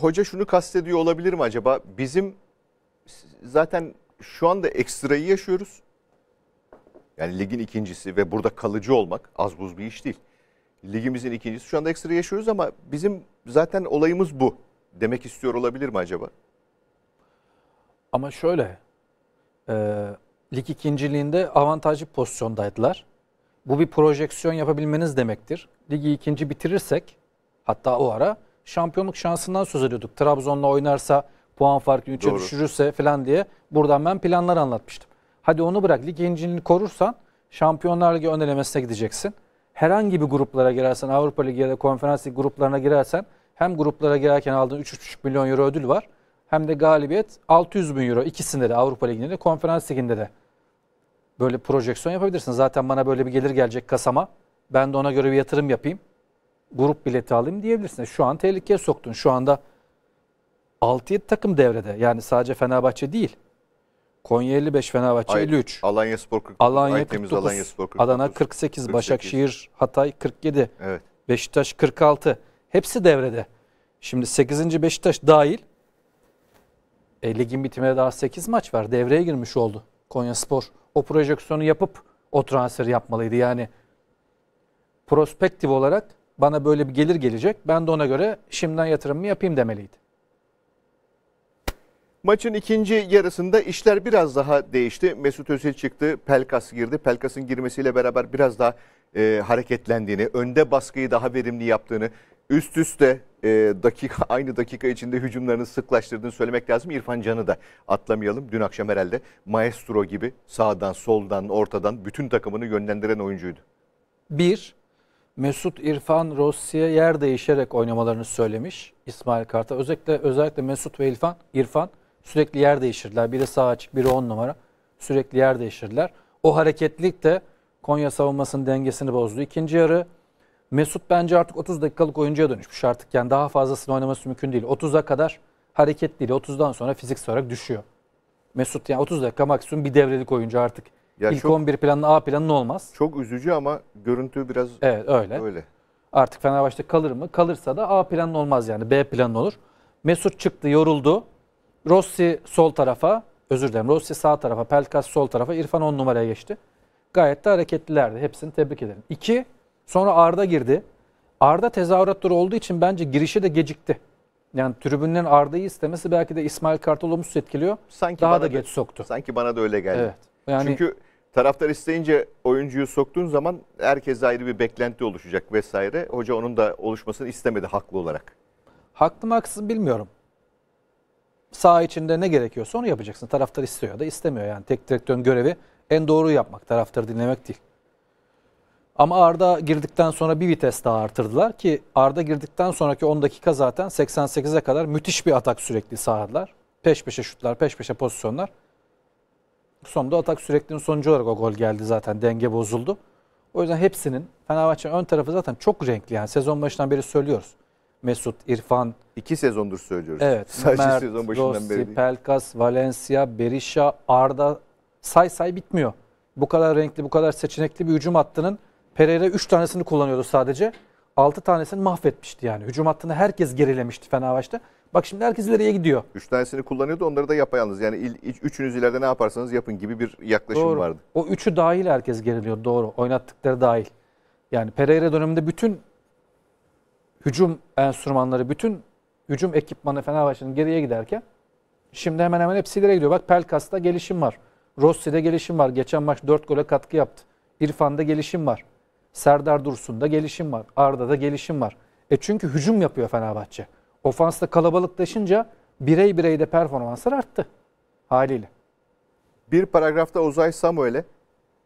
Hoca şunu kastediyor olabilir mi acaba? Bizim zaten şu anda ekstrayı yaşıyoruz. Yani ligin ikincisi ve burada kalıcı olmak az buz bir iş değil. Ligimizin ikincisi şu anda ekstra yaşıyoruz ama bizim zaten olayımız bu demek istiyor olabilir mi acaba? Ama şöyle, e, lig ikinciliğinde avantajlı pozisyondaydılar. Bu bir projeksiyon yapabilmeniz demektir. Ligi ikinci bitirirsek, hatta o ara şampiyonluk şansından söz ediyorduk. Trabzon'la oynarsa, puan farkını 3'e düşürürse falan diye buradan ben planlar anlatmıştım. Hadi onu bırak, lig ikinciliğini korursan Şampiyonlar Ligi ön elemesine gideceksin. Herhangi bir gruplara girersen, Avrupa Ligi ya da Konferans Ligi gruplarına girersen hem gruplara girerken aldığın 3,5 milyon euro ödül var hem de galibiyet 600 bin euro ikisinde de Avrupa Ligi'nde de konferans liginde de böyle projeksiyon yapabilirsin. Zaten bana böyle bir gelir gelecek kasama ben de ona göre bir yatırım yapayım grup bileti alayım diyebilirsin. Şu an tehlikeye soktun. Şu anda 6-7 takım devrede. Yani sadece Fenerbahçe değil. Konya 55, Fenerbahçe Hayır, 53. Alanya Spor 49, Alanya 49, Alanya Spor 49 Adana 48, 48, Başakşehir, Hatay 47, evet. Beşiktaş 46. Hepsi devrede. Şimdi 8. Beşiktaş dahil. E, ligin bitimine daha 8 maç var. Devreye girmiş oldu. Konya Spor o projeksiyonu yapıp o transferi yapmalıydı. Yani prospektif olarak bana böyle bir gelir gelecek. Ben de ona göre şimdiden yatırımımı yapayım demeliydi. Maçın ikinci yarısında işler biraz daha değişti. Mesut Özil çıktı, Pelkas girdi. Pelkas'ın girmesiyle beraber biraz daha e, hareketlendiğini, önde baskıyı daha verimli yaptığını, üst üste e, dakika aynı dakika içinde hücumlarını sıklaştırdığını söylemek lazım. İrfan Can'ı da atlamayalım. Dün akşam herhalde maestro gibi sağdan, soldan, ortadan bütün takımını yönlendiren oyuncuydu. Bir, Mesut İrfan Rossi'ye yer değişerek oynamalarını söylemiş İsmail Kartal. Özellikle özellikle Mesut ve İrfan, İrfan sürekli yer değiştirdiler. Biri sağ açık, biri on numara. Sürekli yer değiştirdiler. O hareketlilik de Konya savunmasının dengesini bozdu. İkinci yarı Mesut bence artık 30 dakikalık oyuncuya dönüşmüş artık. Yani daha fazlasını oynaması mümkün değil. 30'a kadar hareketli, 30'dan sonra fiziksel olarak düşüyor. Mesut yani 30 dakika maksimum bir devrelik oyuncu artık. Ya İlk çok, 11 planın A planı olmaz. Çok üzücü ama görüntü biraz Evet öyle. öyle. Artık Fenerbahçe kalır mı? Kalırsa da A planı olmaz yani B planı olur. Mesut çıktı yoruldu. Rossi sol tarafa, özür dilerim Rossi sağ tarafa, Pelkas sol tarafa, İrfan 10 numaraya geçti. Gayet de hareketlilerdi. Hepsini tebrik ederim. 2 Sonra Arda girdi. Arda tezahüratları olduğu için bence girişi de gecikti. Yani tribünlerin Arda'yı istemesi belki de İsmail Kartal'ı mutsuz etkiliyor. Sanki Daha da geç soktu. Sanki bana da öyle geldi. Evet. Yani, Çünkü taraftar isteyince oyuncuyu soktuğun zaman herkes ayrı bir beklenti oluşacak vesaire. Hoca onun da oluşmasını istemedi haklı olarak. Haklı mı haksız bilmiyorum. Sağ içinde ne gerekiyorsa onu yapacaksın. Taraftar istiyor da istemiyor yani. Tek direktörün görevi en doğruyu yapmak, taraftarı dinlemek değil. Ama Arda girdikten sonra bir vites daha artırdılar ki Arda girdikten sonraki 10 dakika zaten 88'e kadar müthiş bir atak sürekli sağladılar. Peş peşe şutlar, peş peşe pozisyonlar. Sonunda atak sürekliliğinin sonucu olarak o gol geldi zaten. Denge bozuldu. O yüzden hepsinin Fenerbahçe'nin ön tarafı zaten çok renkli. Yani sezon başından beri söylüyoruz. Mesut, İrfan. iki sezondur söylüyoruz. Evet. Sadece Mert, sezon başından Rossi, beri değil. Pelkas, Valencia, Berisha, Arda say say bitmiyor. Bu kadar renkli, bu kadar seçenekli bir hücum hattının Pereira 3 tanesini kullanıyordu sadece. 6 tanesini mahvetmişti yani. Hücum hattını herkes gerilemişti Fenerbahçe'de. Bak şimdi herkes ileriye gidiyor. 3 tanesini kullanıyordu onları da yapayalnız. Yani il, il, üçünüz ileride ne yaparsanız yapın gibi bir yaklaşım doğru. vardı. O üçü dahil herkes geriliyor doğru. Oynattıkları dahil. Yani Pereira döneminde bütün hücum enstrümanları, bütün hücum ekipmanı Fenerbahçe'nin geriye giderken şimdi hemen hemen hepsi ileriye gidiyor. Bak Pelkas'ta gelişim var. Rossi'de gelişim var. Geçen maç 4 gole katkı yaptı. İrfan'da gelişim var. Serdar Dursun'da gelişim var. Arda'da gelişim var. E çünkü hücum yapıyor Fenerbahçe. Ofansta kalabalıklaşınca birey bireyde performanslar arttı haliyle. Bir paragrafta Ozay Samuel'e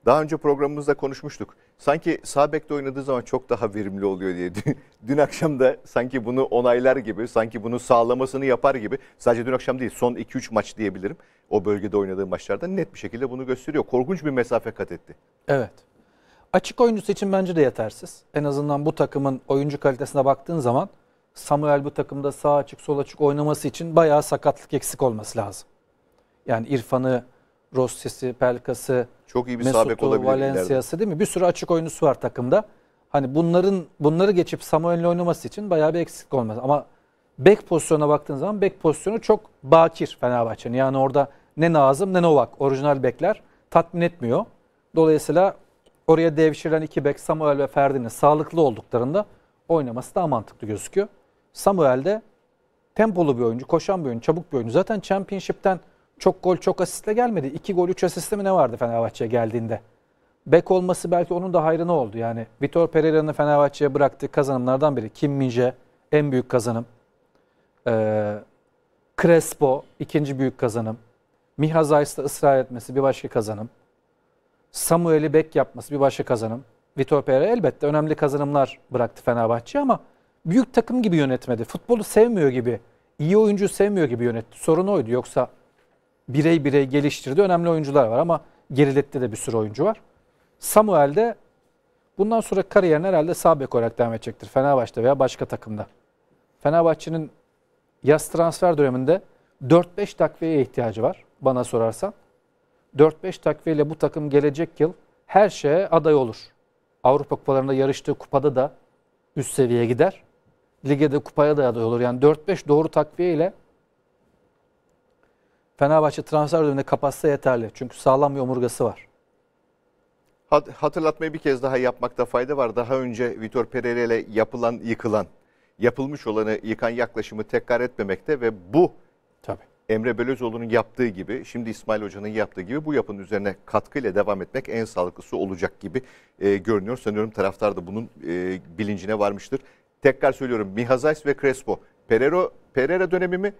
daha önce programımızda konuşmuştuk. Sanki sağ bekte oynadığı zaman çok daha verimli oluyor diye. dün akşam da sanki bunu onaylar gibi, sanki bunu sağlamasını yapar gibi. Sadece dün akşam değil, son 2-3 maç diyebilirim. O bölgede oynadığı maçlarda net bir şekilde bunu gösteriyor. Korkunç bir mesafe kat etti. Evet. Açık oyuncu seçim bence de yetersiz. En azından bu takımın oyuncu kalitesine baktığın zaman Samuel bu takımda sağ açık sol açık oynaması için bayağı sakatlık eksik olması lazım. Yani İrfan'ı, Rossi'si, Pelkas'ı, çok iyi bir Mesut'u, Valencia'sı değil mi? Bir sürü açık oyuncusu var takımda. Hani bunların bunları geçip Samuel'le oynaması için bayağı bir eksiklik olmaz. Ama bek pozisyonuna baktığın zaman bek pozisyonu çok bakir Fenerbahçe'nin. Yani orada ne Nazım ne Novak orijinal bekler tatmin etmiyor. Dolayısıyla Oraya devşirilen iki bek Samuel ve Ferdi'nin sağlıklı olduklarında oynaması daha mantıklı gözüküyor. Samuel de tempolu bir oyuncu, koşan bir oyuncu, çabuk bir oyuncu. Zaten Championship'ten çok gol, çok asistle gelmedi. İki gol, üç asistle mi ne vardı Fenerbahçe'ye geldiğinde? Bek olması belki onun da hayrına oldu. Yani Vitor Pereira'nın Fenerbahçe'ye bıraktığı kazanımlardan biri. Kim Minje en büyük kazanım. Ee, Crespo ikinci büyük kazanım. Miha Zayt'la ısrar etmesi bir başka kazanım. Samuel'i bek yapması bir başka kazanım. Vitor Pereira elbette önemli kazanımlar bıraktı Fenerbahçe ama büyük takım gibi yönetmedi. Futbolu sevmiyor gibi, iyi oyuncu sevmiyor gibi yönetti. Sorun oydu. Yoksa birey birey geliştirdi. Önemli oyuncular var ama geriletti de bir sürü oyuncu var. Samuel de bundan sonra kariyerine herhalde sağ bek olarak devam edecektir. Fenerbahçe'de veya başka takımda. Fenerbahçe'nin yaz transfer döneminde 4-5 takviyeye ihtiyacı var bana sorarsan. 4-5 takviyeyle bu takım gelecek yıl her şeye aday olur. Avrupa kupalarında yarıştığı kupada da üst seviyeye gider. Ligede kupaya da aday olur. Yani 4-5 doğru takviye ile Fenerbahçe transfer döneminde kapatsa yeterli. Çünkü sağlam bir omurgası var. Hatırlatmayı bir kez daha yapmakta fayda var. Daha önce Vitor Pereira ile yapılan, yıkılan, yapılmış olanı yıkan yaklaşımı tekrar etmemekte ve bu Tabii. Emre Belözoğlu'nun yaptığı gibi, şimdi İsmail Hoca'nın yaptığı gibi bu yapının üzerine katkıyla devam etmek en sağlıklısı olacak gibi e, görünüyor. Sanıyorum taraftar da bunun e, bilincine varmıştır. Tekrar söylüyorum Mihazays ve Crespo. Pereiro, Pereira dönemi mi?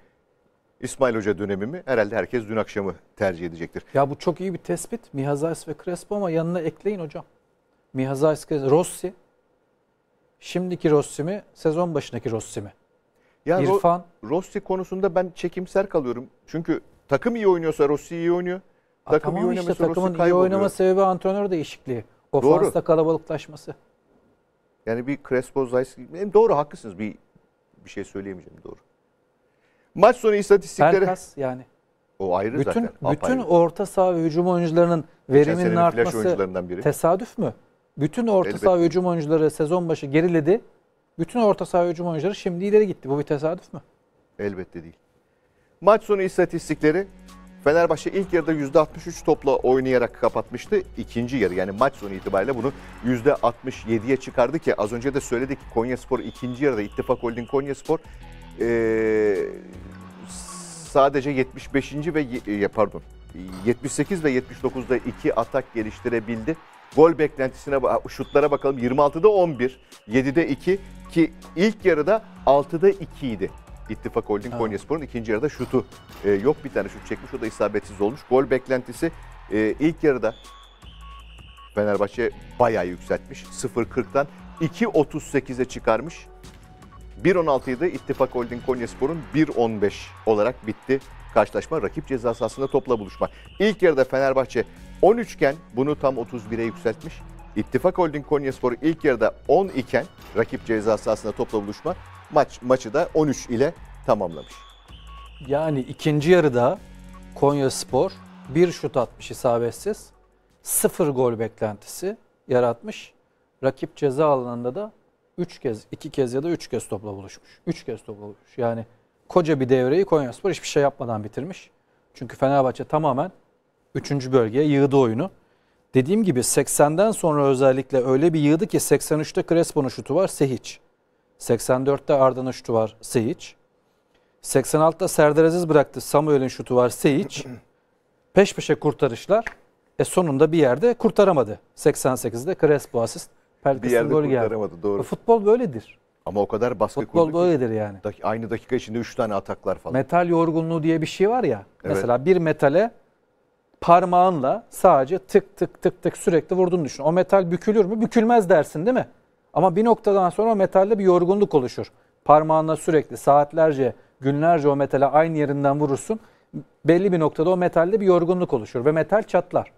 İsmail Hoca dönemi mi? Herhalde herkes dün akşamı tercih edecektir. Ya bu çok iyi bir tespit. Mihazays ve Crespo ama yanına ekleyin hocam. Mihazays, Rossi. Şimdiki Rossi mi? Sezon başındaki Rossi mi? Yani İrfan. Rossi konusunda ben çekimser kalıyorum. Çünkü takım iyi oynuyorsa Rossi iyi oynuyor. Takım tamam iyi işte takımın Rossi iyi oynama sebebi antrenör değişikliği. Ofansta Doğru. kalabalıklaşması. Yani bir Crespo, Zayis gibi. Doğru haklısınız. Bir bir şey söyleyemeyeceğim. Doğru. Maç sonu istatistikleri. Perkas yani. O ayrı bütün, zaten. Apayrı. Bütün orta saha ve hücum oyuncularının veriminin artması tesadüf mü? Bütün orta Elbette. saha ve hücum oyuncuları sezon başı geriledi. Bütün orta saha hücum oyuncuları şimdi ileri gitti. Bu bir tesadüf mü? Elbette değil. Maç sonu istatistikleri Fenerbahçe ilk yarıda %63 topla oynayarak kapatmıştı. İkinci yarı yani maç sonu itibariyle bunu %67'ye çıkardı ki az önce de söyledik Konya Spor ikinci yarıda İttifak Holding Konya Spor ee, sadece 75. ve e, pardon 78 ve 79'da iki atak geliştirebildi. Gol beklentisine, şutlara bakalım. 26'da 11, 7'de 2 ki ilk yarıda 6'da 2 idi. İttifak Holding ha. Konyaspor'un ikinci yarıda şutu e, yok bir tane şut çekmiş o da isabetsiz olmuş. Gol beklentisi e, ilk yarıda Fenerbahçe bayağı yükseltmiş. 0.40'dan 2.38'e çıkarmış. 1.16 idi İttifak Holding Konyaspor'un 1.15 olarak bitti karşılaşma rakip ceza sahasında topla buluşma. İlk yarıda Fenerbahçe 13 iken bunu tam 31'e yükseltmiş. İttifak Holding Konya Konyaspor'u ilk yarıda 10 iken rakip ceza sahasında topla buluşma maç maçı da 13 ile tamamlamış. Yani ikinci yarıda Konya Spor bir şut atmış isabetsiz. Sıfır gol beklentisi yaratmış. Rakip ceza alanında da 3 kez, 2 kez ya da 3 kez topla buluşmuş. 3 kez topla buluşmuş. Yani koca bir devreyi Konyaspor hiçbir şey yapmadan bitirmiş. Çünkü Fenerbahçe tamamen 3. bölgeye yığdı oyunu. Dediğim gibi 80'den sonra özellikle öyle bir yığdı ki 83'te Crespo'nun şutu var Sehiç. 84'te Arda'nın şutu var Sehiç. 86'da Serdar Aziz bıraktı Samuel'in şutu var Sehiç. Peş peşe kurtarışlar. E sonunda bir yerde kurtaramadı. 88'de Crespo asist. Pelkas'ın golü geldi. Doğru. E, futbol böyledir. Ama o kadar baskı Futbol böyledir yani. aynı dakika içinde 3 tane ataklar falan. Metal yorgunluğu diye bir şey var ya. Evet. Mesela bir metale parmağınla sadece tık tık tık tık sürekli vurdun düşün. O metal bükülür mü? Bükülmez dersin değil mi? Ama bir noktadan sonra o metalde bir yorgunluk oluşur. Parmağınla sürekli saatlerce, günlerce o metale aynı yerinden vurursun. Belli bir noktada o metalde bir yorgunluk oluşur ve metal çatlar.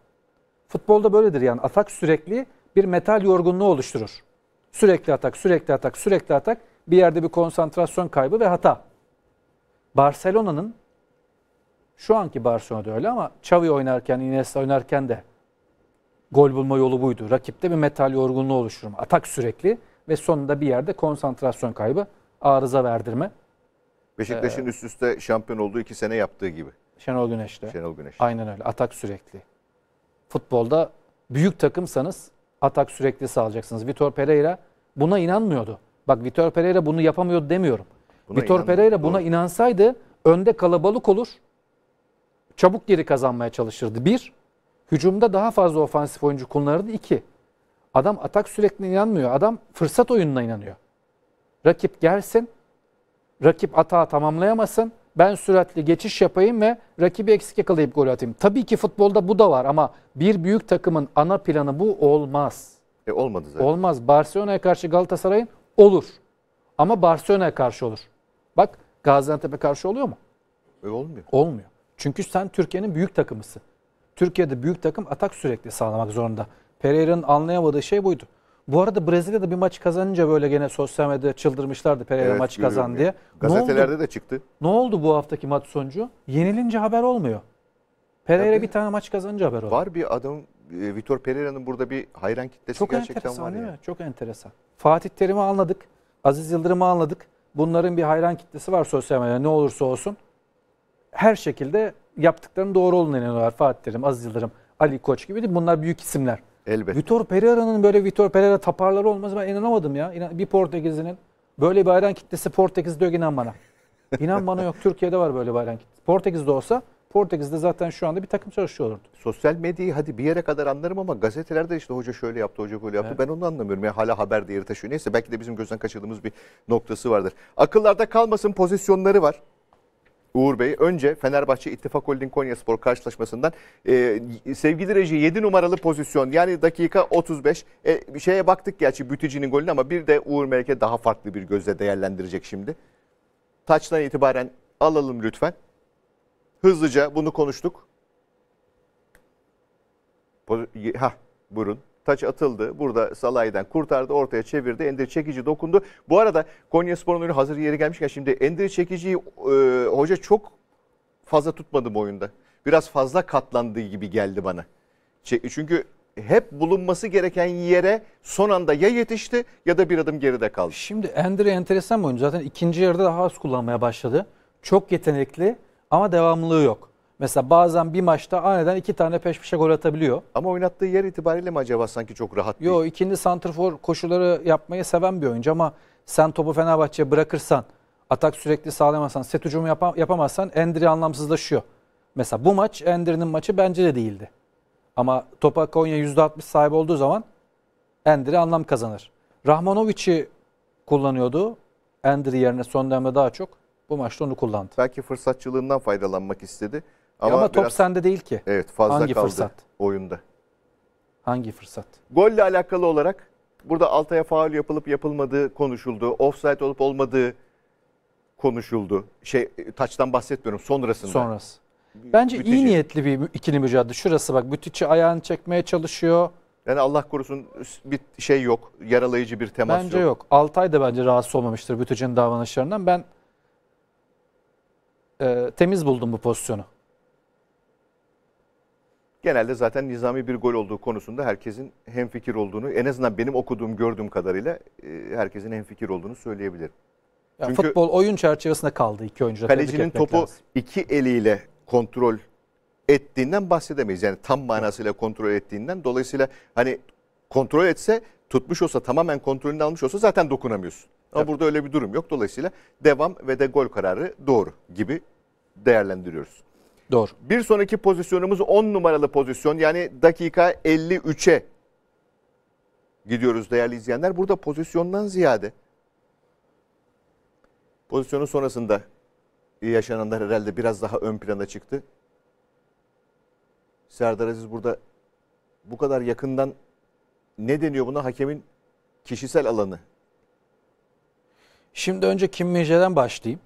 Futbolda böyledir yani atak sürekli bir metal yorgunluğu oluşturur. Sürekli atak, sürekli atak, sürekli atak. Bir yerde bir konsantrasyon kaybı ve hata. Barcelona'nın şu anki Barcelona'da öyle ama Xavi oynarken, Iniesta oynarken de gol bulma yolu buydu. Rakipte bir metal yorgunluğu oluşturma. Atak sürekli ve sonunda bir yerde konsantrasyon kaybı, arıza verdirme. Beşiktaş'ın ee, üst üste şampiyon olduğu iki sene yaptığı gibi. Şenol Güneş'te. Şenol Güneş. Aynen öyle. Atak sürekli. Futbolda büyük takımsanız atak sürekli sağlayacaksınız. Vitor Pereira buna inanmıyordu. Bak Vitor Pereira bunu yapamıyordu demiyorum. Buna Vitor inandım. Pereira buna Doğru. inansaydı önde kalabalık olur. Çabuk geri kazanmaya çalışırdı. Bir, hücumda daha fazla ofansif oyuncu kullanırdı. İki, adam atak sürekli inanmıyor. Adam fırsat oyununa inanıyor. Rakip gelsin, rakip atağı tamamlayamasın ben süratli geçiş yapayım ve rakibi eksik yakalayıp gol atayım. Tabii ki futbolda bu da var ama bir büyük takımın ana planı bu olmaz. E olmadı zaten. Olmaz. Barcelona'ya karşı Galatasaray'ın olur. Ama Barcelona'ya karşı olur. Bak Gaziantep'e karşı oluyor mu? E olmuyor. Olmuyor. Çünkü sen Türkiye'nin büyük takımısın. Türkiye'de büyük takım atak sürekli sağlamak zorunda. Pereira'nın anlayamadığı şey buydu. Bu arada Brezilya'da bir maç kazanınca böyle gene sosyal medyada çıldırmışlardı Pereira evet, maçı kazan diye. Gazetelerde de çıktı. Ne oldu bu haftaki maç sonucu? Yenilince haber olmuyor. Pereira bir tane maç kazanınca haber oluyor. Var bir adam e, Vitor Pereira'nın burada bir hayran kitlesi Çok gerçekten var. Çok enteresan Değil mi? Çok enteresan. Fatih Terim'i anladık. Aziz Yıldırım'ı anladık. Bunların bir hayran kitlesi var sosyal medyada ne olursa olsun. Her şekilde yaptıklarının doğru olduğunu inanıyorlar. Fatih Terim, Aziz Yıldırım, Ali Koç gibi değil. Bunlar büyük isimler. Elbette. Vitor Pereira'nın böyle Vitor Pereira taparları olmaz ben inanamadım ya. İnan, bir Portekizli'nin böyle bir hayran kitlesi Portekiz yok inan bana. İnan bana yok Türkiye'de var böyle bir hayran kitlesi. Portekiz'de olsa Portekiz'de zaten şu anda bir takım çalışıyor olurdu. Sosyal medyayı hadi bir yere kadar anlarım ama gazetelerde işte hoca şöyle yaptı, hoca böyle yaptı. Evet. Ben onu anlamıyorum. Yani hala haber değeri taşıyor. Neyse belki de bizim gözden kaçırdığımız bir noktası vardır. Akıllarda kalmasın pozisyonları var. Uğur Bey. Önce Fenerbahçe İttifak Holding Konya Spor karşılaşmasından e, sevgili reji 7 numaralı pozisyon yani dakika 35 e, şeye baktık gerçi Bütici'nin golünü ama bir de Uğur Melke daha farklı bir gözle değerlendirecek şimdi. Taçtan itibaren alalım lütfen. Hızlıca bunu konuştuk. Ha, buyurun taç atıldı. Burada salaydan kurtardı. Ortaya çevirdi. Endir Çekici dokundu. Bu arada Konya Spor'un önü hazır yeri gelmişken şimdi Endir Çekici'yi e, hoca çok fazla tutmadı bu oyunda. Biraz fazla katlandığı gibi geldi bana. Çünkü hep bulunması gereken yere son anda ya yetişti ya da bir adım geride kaldı. Şimdi Endre enteresan bir oyuncu. Zaten ikinci yarıda daha az kullanmaya başladı. Çok yetenekli ama devamlılığı yok. Mesela bazen bir maçta aniden iki tane peş peşe gol atabiliyor. Ama oynattığı yer itibariyle mi acaba sanki çok rahat değil? Yok ikinci santrfor koşuları yapmayı seven bir oyuncu ama sen topu Fenerbahçe'ye bırakırsan, atak sürekli sağlamazsan, set hücumu yap yapamazsan Endri anlamsızlaşıyor. Mesela bu maç Endri'nin maçı bence de değildi. Ama topa Konya %60 sahip olduğu zaman Endri anlam kazanır. Rahmanovic'i kullanıyordu. Endri yerine son dönemde daha çok bu maçta onu kullandı. Belki fırsatçılığından faydalanmak istedi. Ama, Ama top sende değil ki. Evet fazla Hangi kaldı fırsat? oyunda. Hangi fırsat? Golle alakalı olarak burada Altay'a faul yapılıp yapılmadığı konuşuldu. Offside olup olmadığı konuşuldu. Şey e, taçtan bahsetmiyorum sonrasında. Sonrası. Bence Bütücü. iyi niyetli bir ikili mücadele. Şurası bak Bütücü ayağını çekmeye çalışıyor. Yani Allah korusun bir şey yok. Yaralayıcı bir temas bence yok. Bence yok. Altay da bence rahatsız olmamıştır Bütücü'nün davranışlarından. Ben e, temiz buldum bu pozisyonu genelde zaten nizami bir gol olduğu konusunda herkesin hemfikir olduğunu en azından benim okuduğum gördüğüm kadarıyla e, herkesin hemfikir olduğunu söyleyebilirim. Yani Çünkü futbol oyun çerçevesinde kaldı iki oyuncu. Kalecinin topu lazım. iki eliyle kontrol ettiğinden bahsedemeyiz. Yani tam manasıyla kontrol ettiğinden. Dolayısıyla hani kontrol etse tutmuş olsa tamamen kontrolünü almış olsa zaten dokunamıyorsun. Ama evet. burada öyle bir durum yok. Dolayısıyla devam ve de gol kararı doğru gibi değerlendiriyoruz. Doğru. Bir sonraki pozisyonumuz 10 numaralı pozisyon. Yani dakika 53'e gidiyoruz değerli izleyenler. Burada pozisyondan ziyade pozisyonun sonrasında yaşananlar herhalde biraz daha ön plana çıktı. Serdar Aziz burada bu kadar yakından ne deniyor buna? Hakemin kişisel alanı. Şimdi önce Kim Minje'den başlayayım.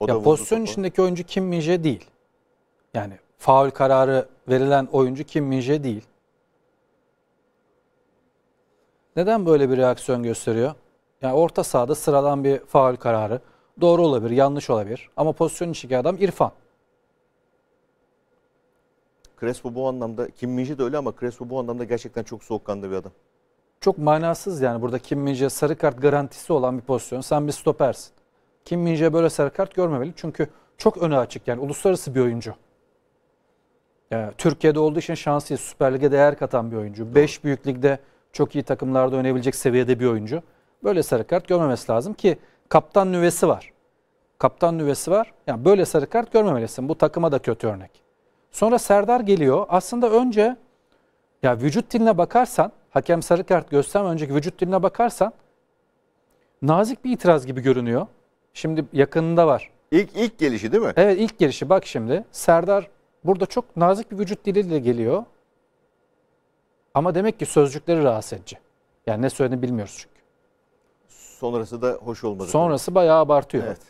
O ya pozisyon topu. içindeki oyuncu Kim Minje değil. Yani faul kararı verilen oyuncu Kim Minje değil. Neden böyle bir reaksiyon gösteriyor? Yani orta sahada sıradan bir faul kararı. Doğru olabilir, yanlış olabilir. Ama pozisyon içindeki adam İrfan. Crespo bu anlamda, Kim Minji de öyle ama Crespo bu anlamda gerçekten çok soğukkanlı bir adam. Çok manasız yani burada Kim Minje sarı kart garantisi olan bir pozisyon. Sen bir stopersin. Kim Minje böyle sarı kart görmemeli çünkü çok öne açık yani uluslararası bir oyuncu. Türkiye'de olduğu için şanslıyız. Süper Lig'e değer katan bir oyuncu. 5 büyük ligde çok iyi takımlarda oynayabilecek seviyede bir oyuncu. Böyle sarı kart görmemesi lazım ki kaptan nüvesi var. Kaptan nüvesi var. Yani böyle sarı kart görmemelisin. Bu takıma da kötü örnek. Sonra Serdar geliyor. Aslında önce ya vücut diline bakarsan, hakem sarı kart gösterme önceki vücut diline bakarsan nazik bir itiraz gibi görünüyor. Şimdi yakınında var. İlk ilk gelişi değil mi? Evet ilk gelişi. Bak şimdi Serdar Burada çok nazik bir vücut diliyle geliyor. Ama demek ki sözcükleri rahatsız edici. Yani ne söylediğini bilmiyoruz çünkü. Sonrası da hoş olmadı. Sonrası tabii. bayağı abartıyor. Evet.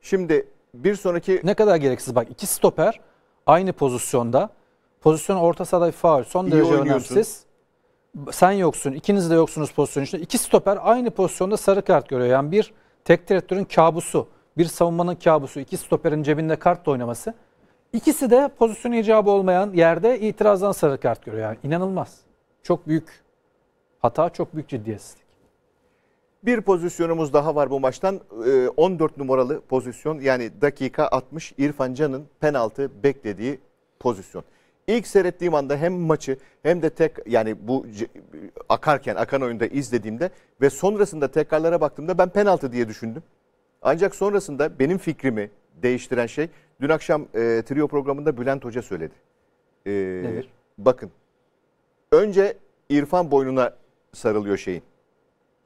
Şimdi bir sonraki... Ne kadar gereksiz bak. iki stoper aynı pozisyonda. Pozisyon orta sahada bir faul. Son İyi derece oynuyorsun. önemsiz. Sen yoksun. ikiniz de yoksunuz pozisyon içinde. İki stoper aynı pozisyonda sarı kart görüyor. Yani bir tek direktörün kabusu bir savunmanın kabusu, iki stoperin cebinde kart da oynaması. İkisi de pozisyon icabı olmayan yerde itirazdan sarı kart görüyor. Yani inanılmaz. Çok büyük hata, çok büyük ciddiyetsizlik. Bir pozisyonumuz daha var bu maçtan. 14 ee, numaralı pozisyon yani dakika 60 İrfan Can'ın penaltı beklediği pozisyon. İlk seyrettiğim anda hem maçı hem de tek yani bu akarken akan oyunda izlediğimde ve sonrasında tekrarlara baktığımda ben penaltı diye düşündüm. Ancak sonrasında benim fikrimi değiştiren şey dün akşam e, trio programında Bülent Hoca söyledi. E, Nedir? Bakın önce İrfan boynuna sarılıyor şeyin.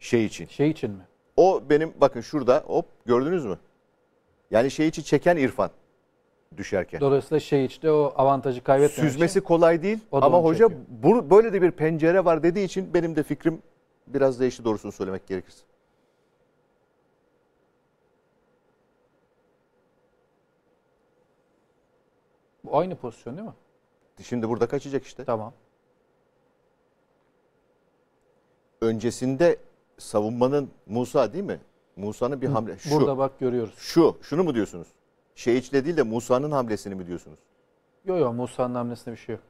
Şey için. Şey için mi? O benim bakın şurada hop gördünüz mü? Yani şey içi çeken İrfan düşerken. Dolayısıyla şey içte o avantajı kaybetmemiş. Süzmesi için, kolay değil ama hoca bu, böyle de bir pencere var dediği için benim de fikrim biraz değişti doğrusunu söylemek gerekirse. Bu aynı pozisyon değil mi? Şimdi burada kaçacak işte. Tamam. Öncesinde savunmanın Musa değil mi? Musa'nın bir hamle. Şu, Burada bak görüyoruz. Şu, şunu mu diyorsunuz? Şehiç'le değil de Musa'nın hamlesini mi diyorsunuz? Yok yok Musa'nın hamlesinde bir şey yok.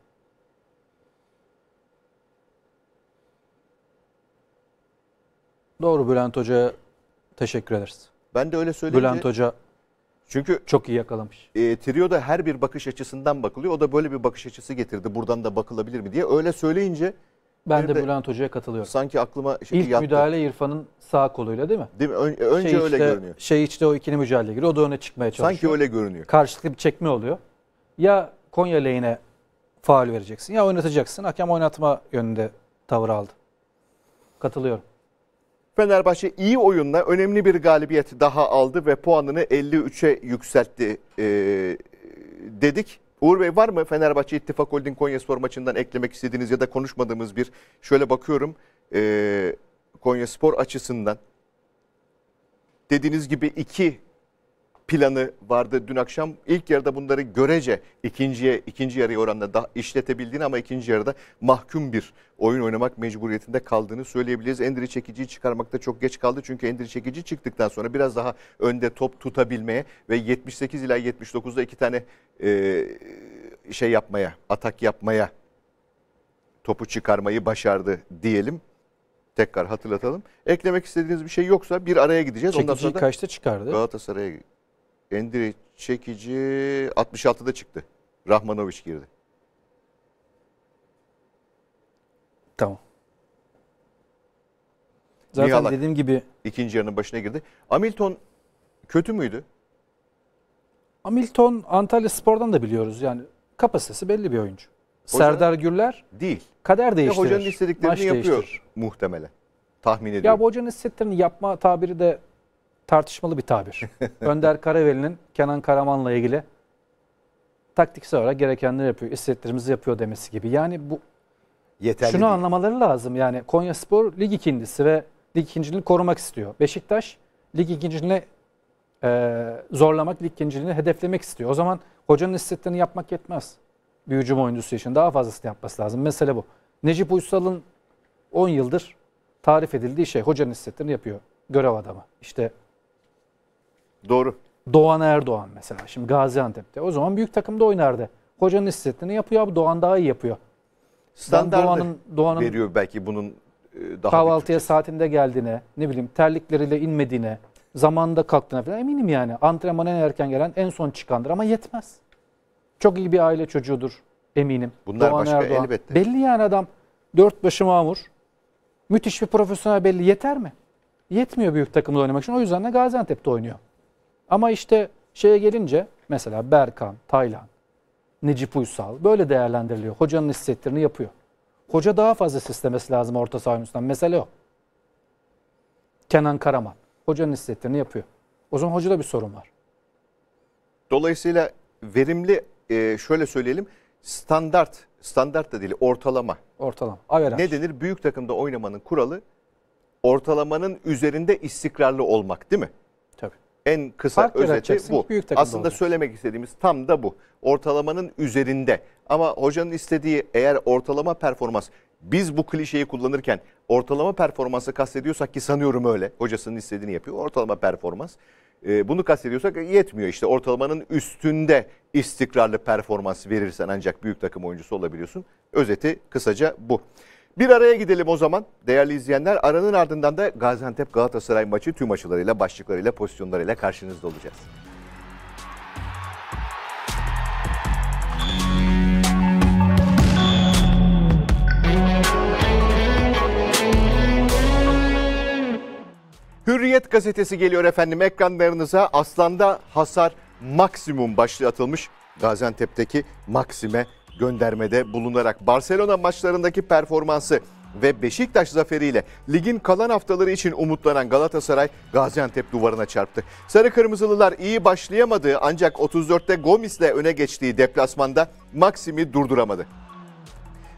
Doğru Bülent Hoca'ya teşekkür ederiz. Ben de öyle söyleyince... Bülent Hoca çünkü çok iyi yakalamış. E, Trio'da her bir bakış açısından bakılıyor. O da böyle bir bakış açısı getirdi. Buradan da bakılabilir mi diye. Öyle söyleyince ben de Bülent Hoca'ya katılıyorum. Sanki aklıma şey İlk yattı. müdahale İrfan'ın sağ koluyla değil mi? Değil mi? Ön, önce şey öyle görünüyor. Şey işte o ikili mücadele giriyor. O da öne çıkmaya çalışıyor. Sanki öyle görünüyor. Karşılıklı bir çekme oluyor. Ya Konya lehine faal vereceksin ya oynatacaksın. Hakem oynatma yönünde tavır aldı. Katılıyorum. Fenerbahçe iyi oyunla önemli bir galibiyet daha aldı ve puanını 53'e yükseltti e, dedik. Uğur Bey var mı Fenerbahçe İttifak Holding Konya Spor maçından eklemek istediğiniz ya da konuşmadığımız bir şöyle bakıyorum e, Konya Spor açısından dediğiniz gibi iki planı vardı dün akşam. İlk yarıda bunları görece ikinciye ikinci yarıya oranla daha işletebildiğini ama ikinci yarıda mahkum bir oyun oynamak mecburiyetinde kaldığını söyleyebiliriz. Endri çekiciyi çıkarmakta çok geç kaldı. Çünkü Endri çekici çıktıktan sonra biraz daha önde top tutabilmeye ve 78 ila 79'da iki tane e, şey yapmaya, atak yapmaya topu çıkarmayı başardı diyelim tekrar hatırlatalım. Eklemek istediğiniz bir şey yoksa bir araya gideceğiz. Çekiciyi Ondan sonra kaçta çıkardı? Galatasaray'a Endire Çekici 66'da çıktı. Rahmanoviç girdi. Tamam. Zaten Nihalak dediğim gibi ikinci yarının başına girdi. Hamilton kötü müydü? Hamilton Antalya Spor'dan da biliyoruz. Yani kapasitesi belli bir oyuncu. Hocanın Serdar Gürler değil. Kader değiştirir. Ya hocanın istediklerini yapıyor muhtemelen. Tahmin ediyorum. Ya bu hocanın istediklerini yapma tabiri de tartışmalı bir tabir. Önder Karaveli'nin Kenan Karaman'la ilgili taktiksel olarak gerekenleri yapıyor, istediklerimizi yapıyor demesi gibi. Yani bu Yeterli şunu değil. anlamaları lazım. Yani Konyaspor Spor lig ikincisi ve lig ikinciliğini korumak istiyor. Beşiktaş lig ikinciliğini e, zorlamak, lig ikinciliğini hedeflemek istiyor. O zaman hocanın istediklerini yapmak yetmez. Bir hücum oyuncusu için daha fazlasını yapması lazım. Mesele bu. Necip Uysal'ın 10 yıldır tarif edildiği şey hocanın istediklerini yapıyor. Görev adamı. İşte Doğru. Doğan Erdoğan mesela şimdi Gaziantep'te. O zaman büyük takımda oynardı. Hocanın hissettiğini yapıyor abi Doğan daha iyi yapıyor. Standart Doğan'ın Doğan'ın veriyor belki bunun e, daha kahvaltıya bir saatinde geldiğine, ne bileyim terlikleriyle inmediğine, zamanında kalktığına falan eminim yani. Antrenmana en erken gelen en son çıkandır ama yetmez. Çok iyi bir aile çocuğudur eminim. Bunlar Doğan başka Erdoğan. elbette. Belli yani adam dört başı mamur. Müthiş bir profesyonel belli yeter mi? Yetmiyor büyük takımda oynamak için. O yüzden de Gaziantep'te oynuyor. Ama işte şeye gelince mesela Berkan, Taylan, Necip Uysal böyle değerlendiriliyor. Hocanın hissettirini yapıyor. Hoca daha fazla seslemesi lazım orta saha oyuncusundan. Mesele o. Kenan Karaman. Hocanın hissettirini yapıyor. O zaman hocada bir sorun var. Dolayısıyla verimli e, şöyle söyleyelim standart standart da değil ortalama. Ortalama. Averaj. Ne denir? Büyük takımda oynamanın kuralı ortalamanın üzerinde istikrarlı olmak değil mi? En kısa Fark özeti bu. Büyük Aslında olacak. söylemek istediğimiz tam da bu. Ortalamanın üzerinde. Ama hocanın istediği eğer ortalama performans biz bu klişeyi kullanırken ortalama performansı kastediyorsak ki sanıyorum öyle. Hocasının istediğini yapıyor. Ortalama performans. E, bunu kastediyorsak yetmiyor işte ortalamanın üstünde istikrarlı performans verirsen ancak büyük takım oyuncusu olabiliyorsun. Özeti kısaca bu. Bir araya gidelim o zaman değerli izleyenler. Aranın ardından da Gaziantep Galatasaray maçı tüm açılarıyla, başlıklarıyla, pozisyonlarıyla karşınızda olacağız. Hürriyet gazetesi geliyor efendim ekranlarınıza. Aslan'da hasar maksimum başlığı atılmış. Gaziantep'teki Maksim'e göndermede bulunarak Barcelona maçlarındaki performansı ve Beşiktaş zaferiyle ligin kalan haftaları için umutlanan Galatasaray Gaziantep duvarına çarptı. Sarı Kırmızılılar iyi başlayamadığı ancak 34'te ile öne geçtiği deplasmanda Maxim'i durduramadı.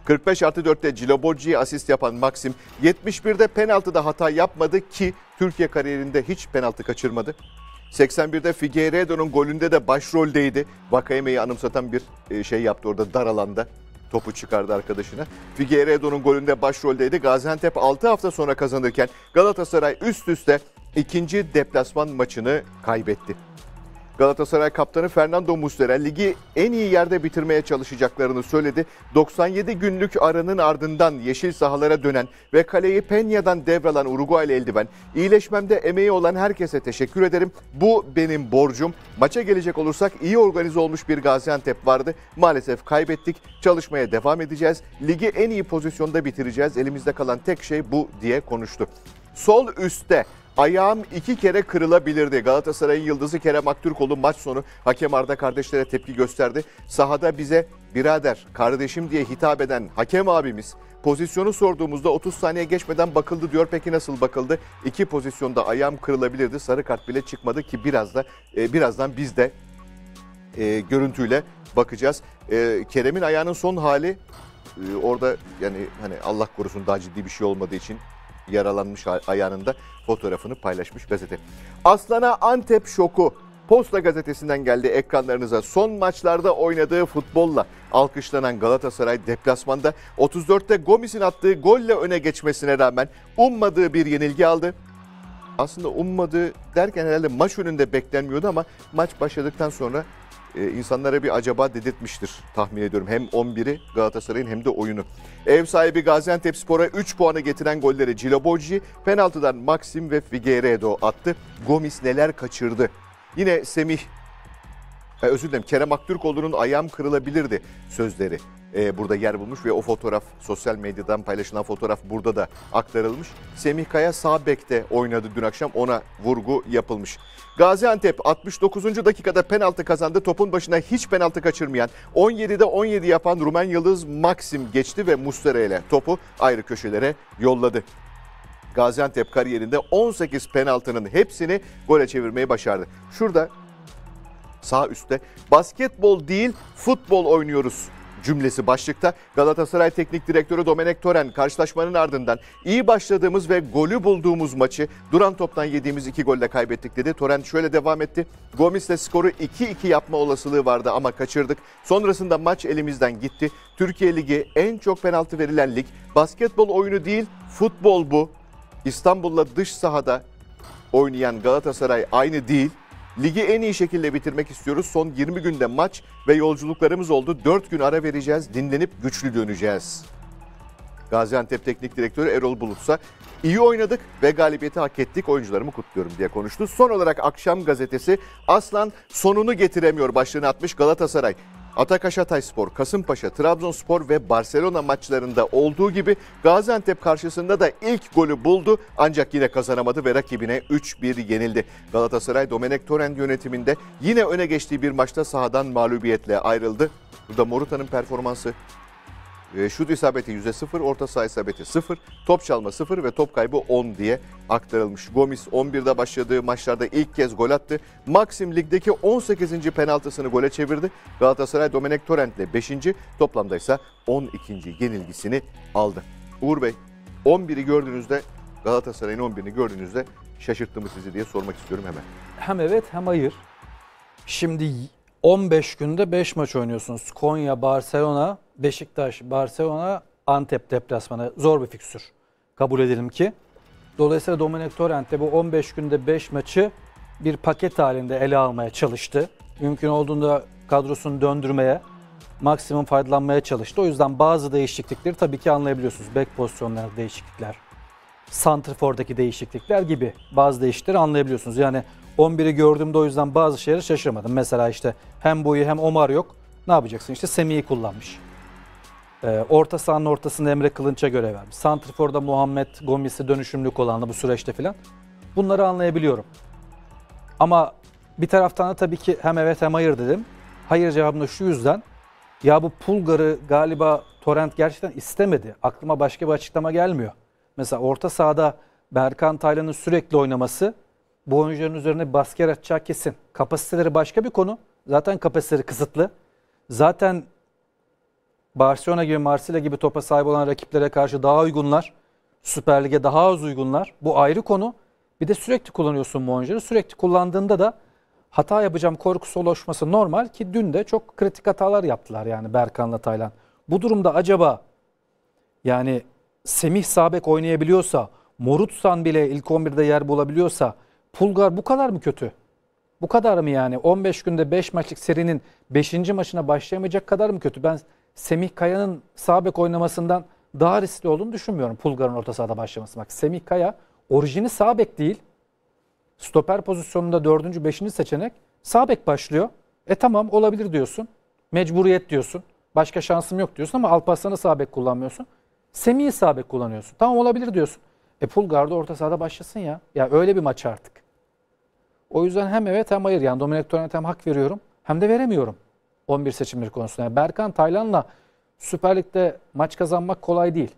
45 artı 4'te Ciloborgi'ye asist yapan Maxim 71'de penaltıda hata yapmadı ki Türkiye kariyerinde hiç penaltı kaçırmadı. 81'de Figueiredo'nun golünde de başroldeydi. Vakayeme'yi anımsatan bir e, şey yaptı orada dar alanda. Topu çıkardı arkadaşına. Figueiredo'nun golünde başroldeydi. Gaziantep 6 hafta sonra kazanırken Galatasaray üst üste ikinci deplasman maçını kaybetti. Galatasaray kaptanı Fernando Muslera ligi en iyi yerde bitirmeye çalışacaklarını söyledi. 97 günlük aranın ardından yeşil sahalara dönen ve kaleyi Penya'dan devralan Uruguaylı eldiven, iyileşmemde emeği olan herkese teşekkür ederim. Bu benim borcum. Maça gelecek olursak iyi organize olmuş bir Gaziantep vardı. Maalesef kaybettik. Çalışmaya devam edeceğiz. Ligi en iyi pozisyonda bitireceğiz. Elimizde kalan tek şey bu diye konuştu. Sol üstte Ayağım iki kere kırılabilirdi. Galatasaray'ın yıldızı Kerem Aktürkoğlu maç sonu hakem Arda kardeşlere tepki gösterdi. Sahada bize birader, kardeşim diye hitap eden hakem abimiz pozisyonu sorduğumuzda 30 saniye geçmeden bakıldı diyor. Peki nasıl bakıldı? İki pozisyonda ayağım kırılabilirdi. Sarı kart bile çıkmadı ki biraz da e, birazdan biz de e, görüntüyle bakacağız. E, Kerem'in ayağının son hali e, orada yani hani Allah korusun daha ciddi bir şey olmadığı için yaralanmış ayağında fotoğrafını paylaşmış gazete. Aslan'a Antep şoku Posta gazetesinden geldi ekranlarınıza. Son maçlarda oynadığı futbolla alkışlanan Galatasaray deplasmanda 34'te Gomis'in attığı golle öne geçmesine rağmen ummadığı bir yenilgi aldı. Aslında ummadığı derken herhalde maç önünde beklenmiyordu ama maç başladıktan sonra e, insanlara bir acaba dedirtmiştir tahmin ediyorum. Hem 11'i Galatasaray'ın hem de oyunu. Ev sahibi Gaziantep Spor'a 3 puanı getiren golleri Ciloboji, penaltıdan Maxim ve Figueiredo attı. Gomis neler kaçırdı. Yine Semih e, özür dilerim Kerem Aktürkoğlu'nun ayağım kırılabilirdi sözleri e, burada yer bulmuş ve o fotoğraf sosyal medyadan paylaşılan fotoğraf burada da aktarılmış. Semih Kaya sağ bekte oynadı dün akşam ona vurgu yapılmış. Gaziantep 69. dakikada penaltı kazandı. Topun başına hiç penaltı kaçırmayan 17'de 17 yapan Rumen Yıldız Maxim geçti ve Mustera ile topu ayrı köşelere yolladı. Gaziantep kariyerinde 18 penaltının hepsini gole çevirmeyi başardı. Şurada sağ üstte basketbol değil futbol oynuyoruz cümlesi başlıkta. Galatasaray Teknik Direktörü Domenek Toren karşılaşmanın ardından iyi başladığımız ve golü bulduğumuz maçı duran toptan yediğimiz iki golle kaybettik dedi. Toren şöyle devam etti. Gomis'le skoru 2-2 yapma olasılığı vardı ama kaçırdık. Sonrasında maç elimizden gitti. Türkiye Ligi en çok penaltı verilen lig. Basketbol oyunu değil futbol bu. İstanbul'la dış sahada oynayan Galatasaray aynı değil. Ligi en iyi şekilde bitirmek istiyoruz. Son 20 günde maç ve yolculuklarımız oldu. 4 gün ara vereceğiz. Dinlenip güçlü döneceğiz. Gaziantep Teknik Direktörü Erol Bulutsa iyi oynadık ve galibiyeti hak ettik oyuncularımı kutluyorum diye konuştu. Son olarak akşam gazetesi Aslan sonunu getiremiyor başlığını atmış Galatasaray. Atakaş Hatayspor, Kasımpaşa, Trabzonspor ve Barcelona maçlarında olduğu gibi Gaziantep karşısında da ilk golü buldu ancak yine kazanamadı ve rakibine 3-1 yenildi. Galatasaray Domenek Torrent yönetiminde yine öne geçtiği bir maçta sahadan mağlubiyetle ayrıldı. Burada Moruta'nın performansı e, şut isabeti %0, orta saha isabeti 0, top çalma 0 ve top kaybı 10 diye aktarılmış. Gomis 11'de başladığı maçlarda ilk kez gol attı. Maxim ligdeki 18. penaltısını gole çevirdi. Galatasaray Domenek ile 5. toplamda ise 12. yenilgisini aldı. Uğur Bey 11'i gördüğünüzde Galatasaray'ın 11'ini gördüğünüzde şaşırttı mı sizi diye sormak istiyorum hemen. Hem evet hem hayır. Şimdi 15 günde 5 maç oynuyorsunuz. Konya, Barcelona, Beşiktaş, Barcelona, Antep deplasmanı zor bir fikstür. Kabul edelim ki. Dolayısıyla Dominic Torrent bu 15 günde 5 maçı bir paket halinde ele almaya çalıştı. Mümkün olduğunda kadrosunu döndürmeye, maksimum faydalanmaya çalıştı. O yüzden bazı değişiklikleri tabii ki anlayabiliyorsunuz. Back pozisyonlarında değişiklikler, Santrfor'daki değişiklikler gibi bazı değişiklikleri anlayabiliyorsunuz. Yani 11'i gördüğümde o yüzden bazı şeyleri şaşırmadım. Mesela işte hem boyu hem Omar yok. Ne yapacaksın? İşte Semih'i kullanmış. Ee, orta sahanın ortasında Emre Kılınç'a görev vermiş. Santrifor'da Muhammed Gomis'i dönüşümlük olanla bu süreçte filan. Bunları anlayabiliyorum. Ama bir taraftan da tabii ki hem evet hem hayır dedim. Hayır cevabında şu yüzden. Ya bu Pulgar'ı galiba Torrent gerçekten istemedi. Aklıma başka bir açıklama gelmiyor. Mesela orta sahada Berkan Taylan'ın sürekli oynaması bu oyuncuların üzerine baskı yaratacağı kesin. Kapasiteleri başka bir konu. Zaten kapasiteleri kısıtlı. Zaten Barcelona gibi Marsilya gibi topa sahip olan rakiplere karşı daha uygunlar. Süper Lig'e daha az uygunlar. Bu ayrı konu. Bir de sürekli kullanıyorsun bu Sürekli kullandığında da hata yapacağım korkusu oluşması normal ki dün de çok kritik hatalar yaptılar yani Berkan'la Taylan. Bu durumda acaba yani Semih Sabek oynayabiliyorsa, Morutsan bile ilk 11'de yer bulabiliyorsa Pulgar bu kadar mı kötü? Bu kadar mı yani? 15 günde 5 maçlık serinin 5. maçına başlayamayacak kadar mı kötü? Ben Semih Kaya'nın sağ bek oynamasından daha riskli olduğunu düşünmüyorum Pulgar'ın orta sahada başlaması. Bak Semih Kaya orijini sağ bek değil. Stoper pozisyonunda dördüncü, beşinci seçenek sağ bek başlıyor. E tamam olabilir diyorsun. Mecburiyet diyorsun. Başka şansım yok diyorsun ama Alparslan'ı sağ bek kullanmıyorsun. Semih'i sağ bek kullanıyorsun. Tamam olabilir diyorsun. E Pulgar da orta sahada başlasın ya. Ya öyle bir maç artık. O yüzden hem evet hem hayır. Yani Dominik Torrent'e hem hak veriyorum hem de veremiyorum. 11 seçimleri konusunda. Yani Berkan Taylan'la Süper Lig'de maç kazanmak kolay değil.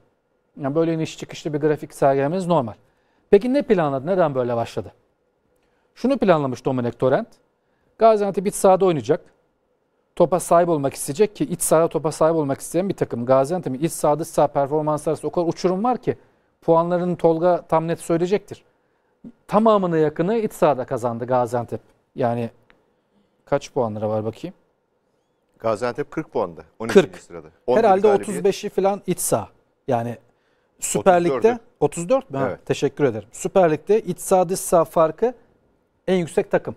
Yani böyle iniş çıkışlı bir grafik sergilemeniz normal. Peki ne planladı? Neden böyle başladı? Şunu planlamış Dominic Torrent. Gaziantep iç sahada oynayacak. Topa sahip olmak isteyecek ki iç sahada topa sahip olmak isteyen bir takım. Gaziantep'in iç sahada dış saha performansları arasında o kadar uçurum var ki puanlarını Tolga tam net söyleyecektir. Tamamını yakını iç sahada kazandı Gaziantep. Yani kaç puanlara var bakayım? Gaziantep 40 puanda. 12. 40. sırada. 11 Herhalde 35'i falan iç saha. Yani Süper Lig'de 34 mü? Evet. Teşekkür ederim. Süper Lig'de iç saha dış saha farkı en yüksek takım.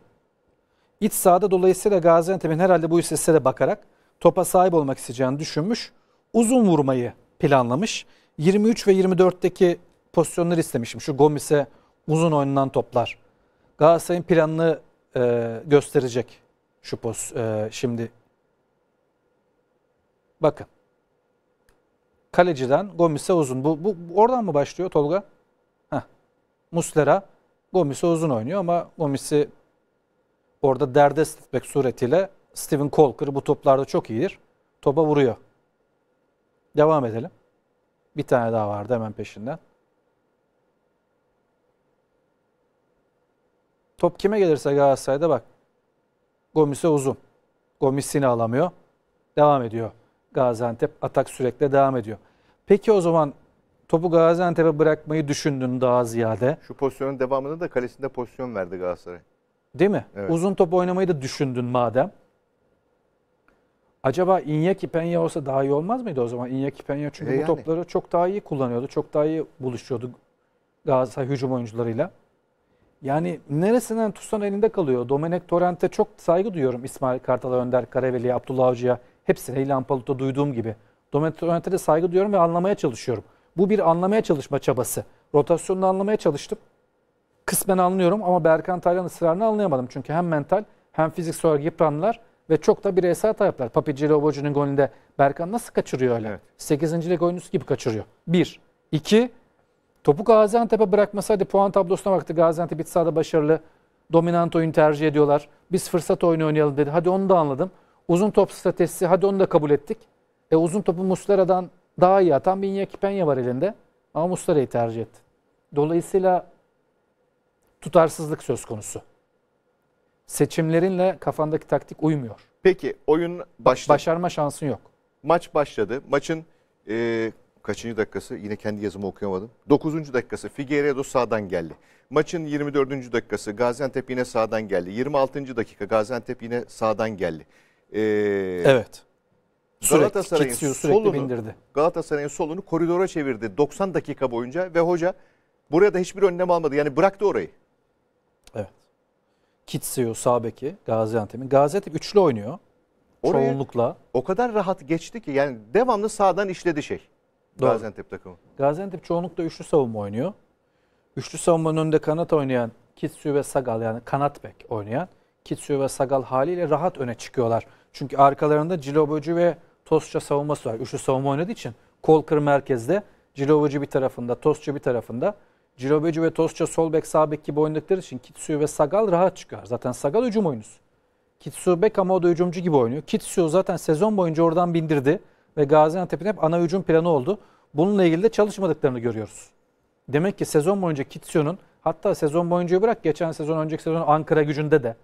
İç sahada dolayısıyla Gaziantep'in herhalde bu istatistiklere bakarak topa sahip olmak isteyeceğini düşünmüş. Uzun vurmayı planlamış. 23 ve 24'teki pozisyonları istemişim. Şu Gomis'e uzun oynanan toplar. Galatasaray'ın planını e, gösterecek şu poz e, şimdi Bakın. Kaleciden Gomis'e uzun. Bu, bu oradan mı başlıyor Tolga? Heh. Muslera Gomis'e uzun oynuyor ama Gomis'i orada derdest etmek suretiyle Steven Colker bu toplarda çok iyidir. Topa vuruyor. Devam edelim. Bir tane daha vardı hemen peşinden. Top kime gelirse Galatasaray'da bak. Gomis'e uzun. Gomis yine alamıyor. Devam ediyor. Gaziantep atak sürekli devam ediyor. Peki o zaman topu Gaziantep'e bırakmayı düşündün daha ziyade. Şu pozisyonun devamında da kalesinde pozisyon verdi Galatasaray. Değil mi? Evet. Uzun top oynamayı da düşündün madem. Acaba Iñaki Penya olsa daha iyi olmaz mıydı o zaman? Iñaki Penya çünkü e yani. bu topları çok daha iyi kullanıyordu. Çok daha iyi buluşuyordu Galatasaray hücum oyuncularıyla. Yani neresinden tutsan elinde kalıyor. Domenek Torrent'e çok saygı duyuyorum İsmail Kartal'a, Önder Karaveli'ye, Abdullah Avcı'ya. Hepsi Leyla Palut'ta duyduğum gibi. Dominante de saygı duyuyorum ve anlamaya çalışıyorum. Bu bir anlamaya çalışma çabası. Rotasyonunu anlamaya çalıştım. Kısmen anlıyorum ama Berkan Taylan ısrarını anlayamadım. Çünkü hem mental hem fiziksel olarak yıpranlar ve çok da bireysel tayaplar. Papici Lobocu'nun golünde Berkan nasıl kaçırıyor öyle? Evet. 8. lig oyuncusu gibi kaçırıyor. Bir, iki. Topu Gaziantep'e bırakmasaydı puan tablosuna baktı. Gaziantep iç sahada başarılı. Dominant oyun tercih ediyorlar. Biz fırsat oyunu oynayalım dedi. Hadi onu da anladım. Uzun top stratejisi hadi onu da kabul ettik. E uzun topu Muslera'dan daha iyi atan bir Iñaki Peña var elinde. Ama Muslera'yı tercih etti. Dolayısıyla tutarsızlık söz konusu. Seçimlerinle kafandaki taktik uymuyor. Peki oyun başladı. Başarma şansın yok. Maç başladı. Maçın e, kaçıncı dakikası? Yine kendi yazımı okuyamadım. Dokuzuncu dakikası Figueiredo sağdan geldi. Maçın 24. dakikası Gaziantep yine sağdan geldi. 26. dakika Gaziantep yine sağdan geldi e, evet. Sürekli Galatasaray'ın kitsiyor, sürekli solunu, bindirdi. Galatasaray'ın solunu koridora çevirdi 90 dakika boyunca ve hoca buraya da hiçbir önlem almadı. Yani bıraktı orayı. Evet. Kitsiyor sağ beki Gaziantep'in. Gaziantep üçlü oynuyor. Oraya çoğunlukla. O kadar rahat geçti ki yani devamlı sağdan işledi şey. Doğru. Gaziantep takımı. Gaziantep çoğunlukla üçlü savunma oynuyor. Üçlü savunmanın önünde kanat oynayan Kitsu ve Sagal yani kanat bek oynayan Kitsu ve Sagal haliyle rahat öne çıkıyorlar. Çünkü arkalarında Cilobocu ve Tosça savunması var. Üçlü savunma oynadığı için kol kır merkezde Cilobocu bir tarafında, Tosça bir tarafında. Cilobocu ve Tosça sol bek sağ bek gibi oynadıkları için Kitsu ve Sagal rahat çıkar. Zaten Sagal hücum oyuncusu. Kitsu bek ama o da hücumcu gibi oynuyor. Kitsu zaten sezon boyunca oradan bindirdi ve Gaziantep'in hep ana hücum planı oldu. Bununla ilgili de çalışmadıklarını görüyoruz. Demek ki sezon boyunca Kitsu'nun hatta sezon boyunca bırak geçen sezon önceki sezon Ankara gücünde de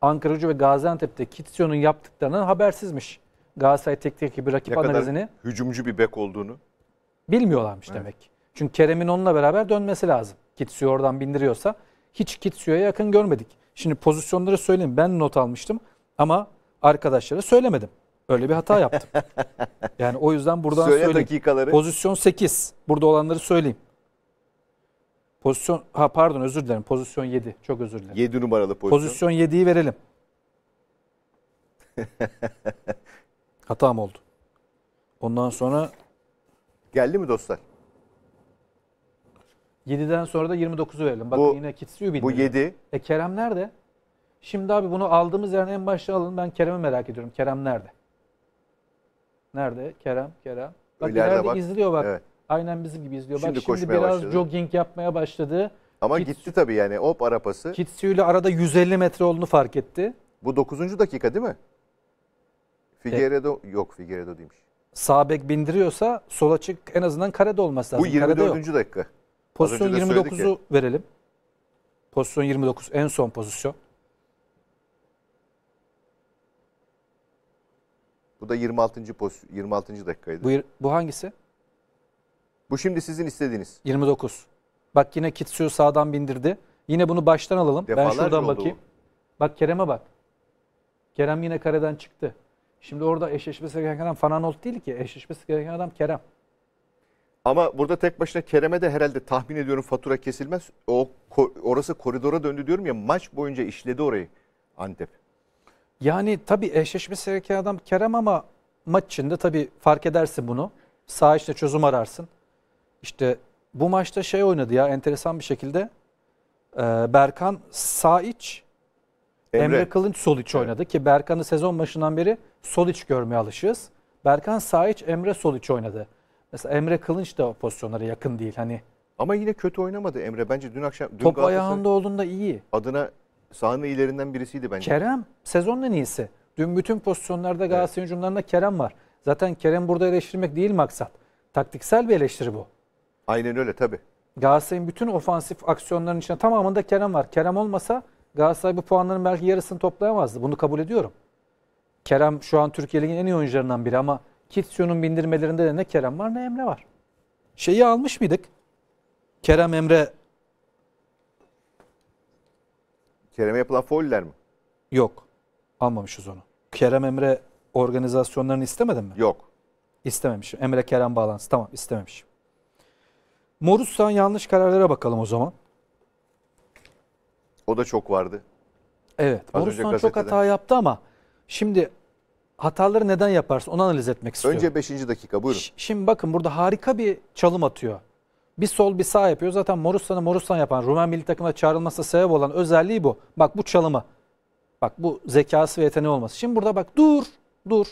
Ankaracı ve Gaziantep'te Kitsio'nun yaptıklarından habersizmiş. Galatasaray teknik ekibi rakip ne analizini. Kadar hücumcu bir bek olduğunu. Bilmiyorlarmış evet. demek. Çünkü Kerem'in onunla beraber dönmesi lazım. Kitsio oradan bindiriyorsa. Hiç Kitsio'ya yakın görmedik. Şimdi pozisyonları söyleyeyim. Ben not almıştım ama arkadaşlara söylemedim. Öyle bir hata yaptım. yani o yüzden buradan Söyle söyleyeyim. dakikaları. Pozisyon 8. Burada olanları söyleyeyim. Pozisyon ha pardon özür dilerim. Pozisyon 7. Çok özür dilerim. 7 numaralı pozisyon. Pozisyon 7'yi verelim. Hatam oldu. Ondan sonra geldi mi dostlar? 7'den sonra da 29'u verelim. Bak Bu- yine Kitsiyu bindi. Bu 7. E Kerem nerede? Şimdi abi bunu aldığımız yerden en başta alın. Ben Kerem'i merak ediyorum. Kerem nerede? Nerede? Kerem, Kerem. Bak İleride ileride bak. izliyor bak. Evet. Aynen bizim gibi izliyor. Şimdi Bak şimdi biraz başladı. jogging yapmaya başladı. Ama Kit, gitti tabii yani hop arapası. Kitsu ile arada 150 metre olduğunu fark etti. Bu 9. dakika değil mi? Figueredo e- yok Figueredo demiş. Sağ bek bindiriyorsa sola çık en azından karede olması lazım. Bu Karede dakika. Pozisyon önce de verelim. Pozisyon 29 en son pozisyon. Bu da 26. pozisyon 26. dakikaydı. Bu, bu hangisi? Bu şimdi sizin istediğiniz. 29. Bak yine Kitsu'yu sağdan bindirdi. Yine bunu baştan alalım. Defalarca ben şuradan bakayım. Bu. Bak Kerem'e bak. Kerem yine kareden çıktı. Şimdi orada eşleşmesi gereken adam Fananolt değil ki. Eşleşmesi gereken adam Kerem. Ama burada tek başına Kerem'e de herhalde tahmin ediyorum fatura kesilmez. O orası koridora döndü diyorum ya maç boyunca işledi orayı Antep. Yani tabii eşleşmesi gereken adam Kerem ama maç içinde tabii fark edersin bunu. Sağ işte çözüm ararsın. İşte bu maçta şey oynadı ya enteresan bir şekilde. Ee, Berkan sağ iç, Emre, Emre Kılınç sol iç oynadı ki Berkan'ı sezon başından beri sol iç görmeye alışığız. Berkan sağ iç, Emre sol iç oynadı. Mesela Emre Kılınç da o pozisyonlara yakın değil hani. Ama yine kötü oynamadı Emre. Bence dün akşam... Dün Top ayağında olduğunda iyi. Adına sahanın ilerinden birisiydi bence. Kerem sezonun en iyisi. Dün bütün pozisyonlarda Galatasaray evet. hücumlarında Kerem var. Zaten Kerem burada eleştirmek değil maksat. Taktiksel bir eleştiri bu. Aynen öyle tabii. Galatasaray'ın bütün ofansif aksiyonlarının içinde tamamında Kerem var. Kerem olmasa Galatasaray bu puanların belki yarısını toplayamazdı. Bunu kabul ediyorum. Kerem şu an Türkiye Ligi'nin en iyi oyuncularından biri ama kitsyonun bindirmelerinde de ne Kerem var ne Emre var. Şeyi almış mıydık? Kerem Emre Kerem'e yapılan foller mi? Yok. Almamışız onu. Kerem Emre organizasyonlarını istemedin mi? Yok. İstememişim. Emre Kerem bağlantısı. Tamam istememişim. Morussan yanlış kararlara bakalım o zaman. O da çok vardı. Evet. Az Morussan çok hata yaptı ama şimdi hataları neden yaparsın onu analiz etmek istiyorum. Önce 5. dakika buyurun. Ş- Şimdi bakın burada harika bir çalım atıyor. Bir sol bir sağ yapıyor. Zaten Morusan'ı Morussan yapan Rumen milli takımına çağrılmasına sebep olan özelliği bu. Bak bu çalımı. Bak bu zekası ve yeteneği olması. Şimdi burada bak dur dur.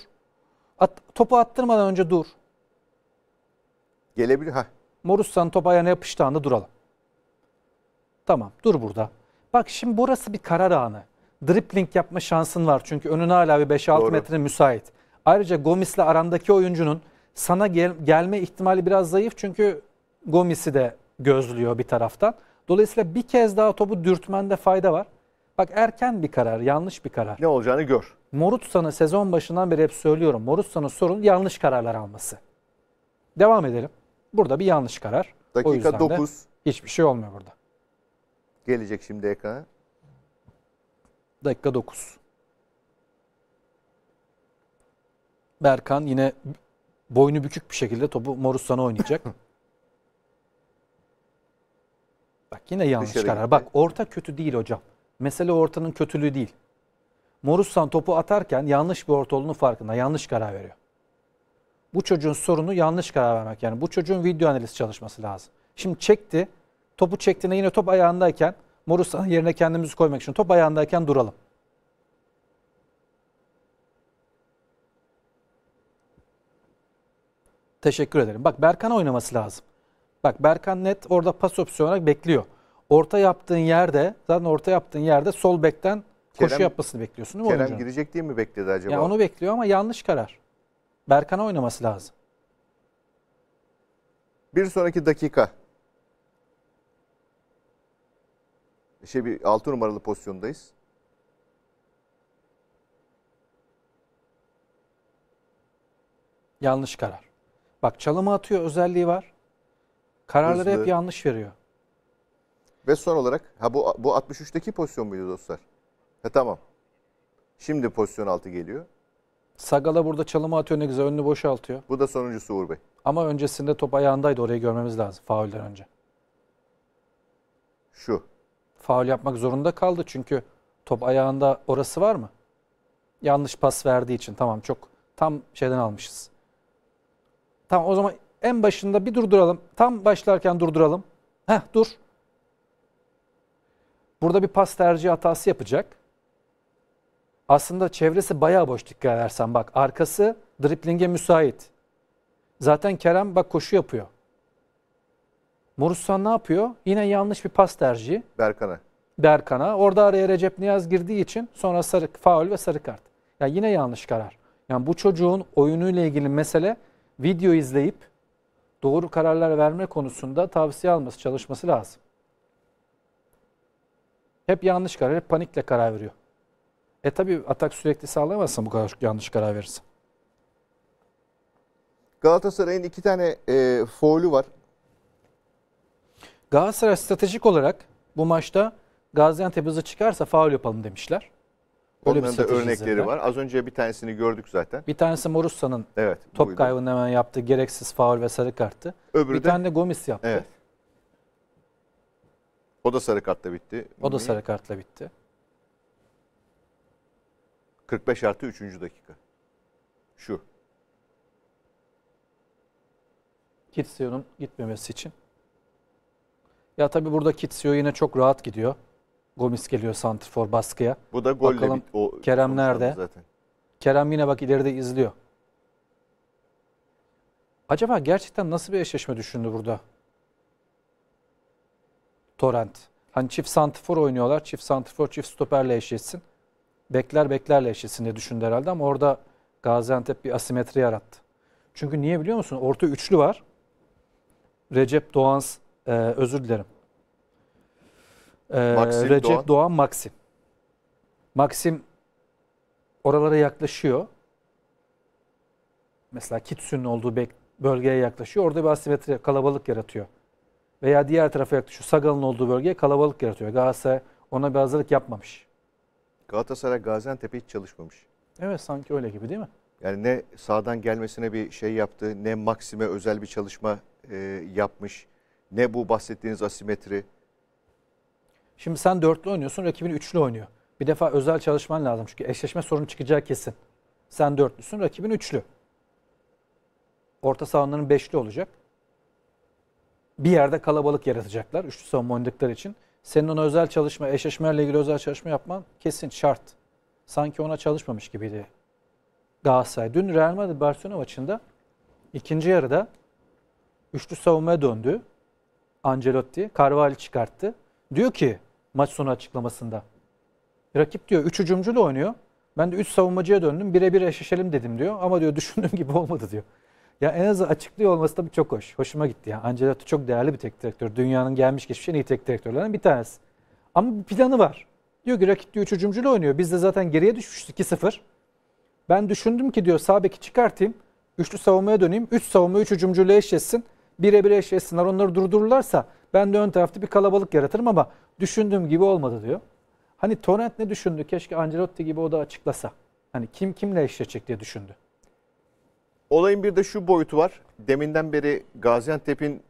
At, topu attırmadan önce dur. Gelebilir ha. Morussan top ayağına yapıştığında duralım. Tamam dur burada. Bak şimdi burası bir karar anı. Dripling yapma şansın var çünkü önün hala bir 5-6 metre müsait. Ayrıca Gomis'le arandaki oyuncunun sana gel gelme ihtimali biraz zayıf çünkü Gomis'i de gözlüyor bir taraftan. Dolayısıyla bir kez daha topu dürtmende fayda var. Bak erken bir karar, yanlış bir karar. Ne olacağını gör. Morutsa'nın sezon başından beri hep söylüyorum. Morutsa'nın sorun yanlış kararlar alması. Devam edelim. Burada bir yanlış karar. Dakika 9. Hiçbir şey olmuyor burada. Gelecek şimdi ekrana. Dakika 9. Berkan yine boynu bükük bir şekilde topu Morusan'a oynayacak. Bak yine yanlış Dışarı karar. Gitti. Bak orta kötü değil hocam. Mesele ortanın kötülüğü değil. Morussan topu atarken yanlış bir orta olduğunu farkında. Yanlış karar veriyor bu çocuğun sorunu yanlış karar vermek. Yani bu çocuğun video analiz çalışması lazım. Şimdi çekti. Topu çektiğinde yine top ayağındayken Morusan'ın yerine kendimizi koymak için top ayağındayken duralım. Teşekkür ederim. Bak Berkan oynaması lazım. Bak Berkan net orada pas opsiyonu olarak bekliyor. Orta yaptığın yerde zaten orta yaptığın yerde sol bekten koşu Kerem, yapmasını bekliyorsun değil mi Kerem oyuncunun? girecek diye mi bekledi acaba? Ya onu bekliyor ama yanlış karar. Berkan'a oynaması lazım. Bir sonraki dakika. Şey bir 6 numaralı pozisyondayız. Yanlış karar. Bak çalımı atıyor özelliği var. Kararları Hızlı. hep yanlış veriyor. Ve son olarak ha bu bu 63'teki pozisyon muydu dostlar? Ha tamam. Şimdi pozisyon altı geliyor. Sagala burada çalımı atıyor ne güzel önünü boşaltıyor. Bu da sonuncusu Uğur Bey. Ama öncesinde top ayağındaydı orayı görmemiz lazım faulden önce. Şu. Faul yapmak zorunda kaldı çünkü top ayağında orası var mı? Yanlış pas verdiği için tamam çok tam şeyden almışız. Tamam o zaman en başında bir durduralım. Tam başlarken durduralım. Heh dur. Burada bir pas tercihi hatası yapacak aslında çevresi bayağı boş dikkat edersen bak arkası driplinge müsait. Zaten Kerem bak koşu yapıyor. Morussan ne yapıyor? Yine yanlış bir pas tercihi. Berkan'a. Berkan'a. Orada araya Recep Niyaz girdiği için sonra sarı faul ve sarı kart. Yani yine yanlış karar. Yani bu çocuğun oyunuyla ilgili mesele video izleyip doğru kararlar verme konusunda tavsiye alması, çalışması lazım. Hep yanlış karar, hep panikle karar veriyor. E tabi atak sürekli sağlayamazsın bu kadar yanlış karar verirse. Galatasaray'ın iki tane e, foul'u var. Galatasaray stratejik olarak bu maçta Gaziantep hızı çıkarsa faul yapalım demişler. Öyle Onların da örnekleri var. var. Az önce bir tanesini gördük zaten. Bir tanesi Morussa'nın evet, top kaybını kaybının hemen yaptığı gereksiz faul ve sarı karttı. Öbürü bir de, tane de Gomis yaptı. Evet. O da sarı kartla bitti. O da sarı kartla bitti. 45 artı 3. dakika. Şu. Kitsio'nun gitmemesi için. Ya tabii burada Kitsio yine çok rahat gidiyor. Gomis geliyor santrfor baskıya. Bu da golle Bakalım bit, o, Kerem nerede? Zaten. Kerem yine bak ileride izliyor. Acaba gerçekten nasıl bir eşleşme düşündü burada? Torrent. Hani çift santifor oynuyorlar. Çift santifor, çift stoperle eşleşsin bekler beklerle eşitsin düşündü herhalde ama orada Gaziantep bir asimetri yarattı. Çünkü niye biliyor musun? Orta üçlü var. Recep Doğan, e, özür dilerim. E, Maxim, Recep Doğan. Doğan, Maxim. Maxim oralara yaklaşıyor. Mesela Kitsun'un olduğu bölgeye yaklaşıyor. Orada bir asimetri, kalabalık yaratıyor. Veya diğer tarafa yaklaşıyor. Sagal'ın olduğu bölgeye kalabalık yaratıyor. Galatasaray ona bir hazırlık yapmamış. Galatasaray Gaziantep'e hiç çalışmamış. Evet sanki öyle gibi değil mi? Yani ne sağdan gelmesine bir şey yaptı, ne Maksim'e özel bir çalışma e, yapmış, ne bu bahsettiğiniz asimetri. Şimdi sen dörtlü oynuyorsun, rakibin üçlü oynuyor. Bir defa özel çalışman lazım çünkü eşleşme sorunu çıkacağı kesin. Sen dörtlüsün, rakibin üçlü. Orta sahanların beşli olacak. Bir yerde kalabalık yaratacaklar, üçlü savunma oynadıkları için. Senin ona özel çalışma, eşleşmelerle ilgili özel çalışma yapman kesin şart. Sanki ona çalışmamış gibiydi Galatasaray. Dün Real Madrid Barcelona maçında ikinci yarıda üçlü savunmaya döndü. Ancelotti, Carvalho çıkarttı. Diyor ki maç sonu açıklamasında. Rakip diyor 3 hücumcuyla oynuyor. Ben de 3 savunmacıya döndüm. Birebir eşleşelim dedim diyor. Ama diyor düşündüğüm gibi olmadı diyor. Ya en azı açıklıyor olması tabii çok hoş. Hoşuma gitti. Yani Ancelotti çok değerli bir tek direktör. Dünyanın gelmiş geçmiş en iyi tek direktörlerinden bir tanesi. Ama bir planı var. Diyor ki rakip diyor üç oynuyor. Biz de zaten geriye düşmüştük 2-0. Ben düşündüm ki diyor sağ beki çıkartayım. Üçlü savunmaya döneyim. Üç savunma üç hücumcuyla eşleşsin. bire eşleşsinler. Onları durdururlarsa ben de ön tarafta bir kalabalık yaratırım ama düşündüğüm gibi olmadı diyor. Hani Torrent ne düşündü? Keşke Ancelotti gibi o da açıklasa. Hani kim kimle eşleşecek diye düşündü. Olayın bir de şu boyutu var. Deminden beri Gaziantep'in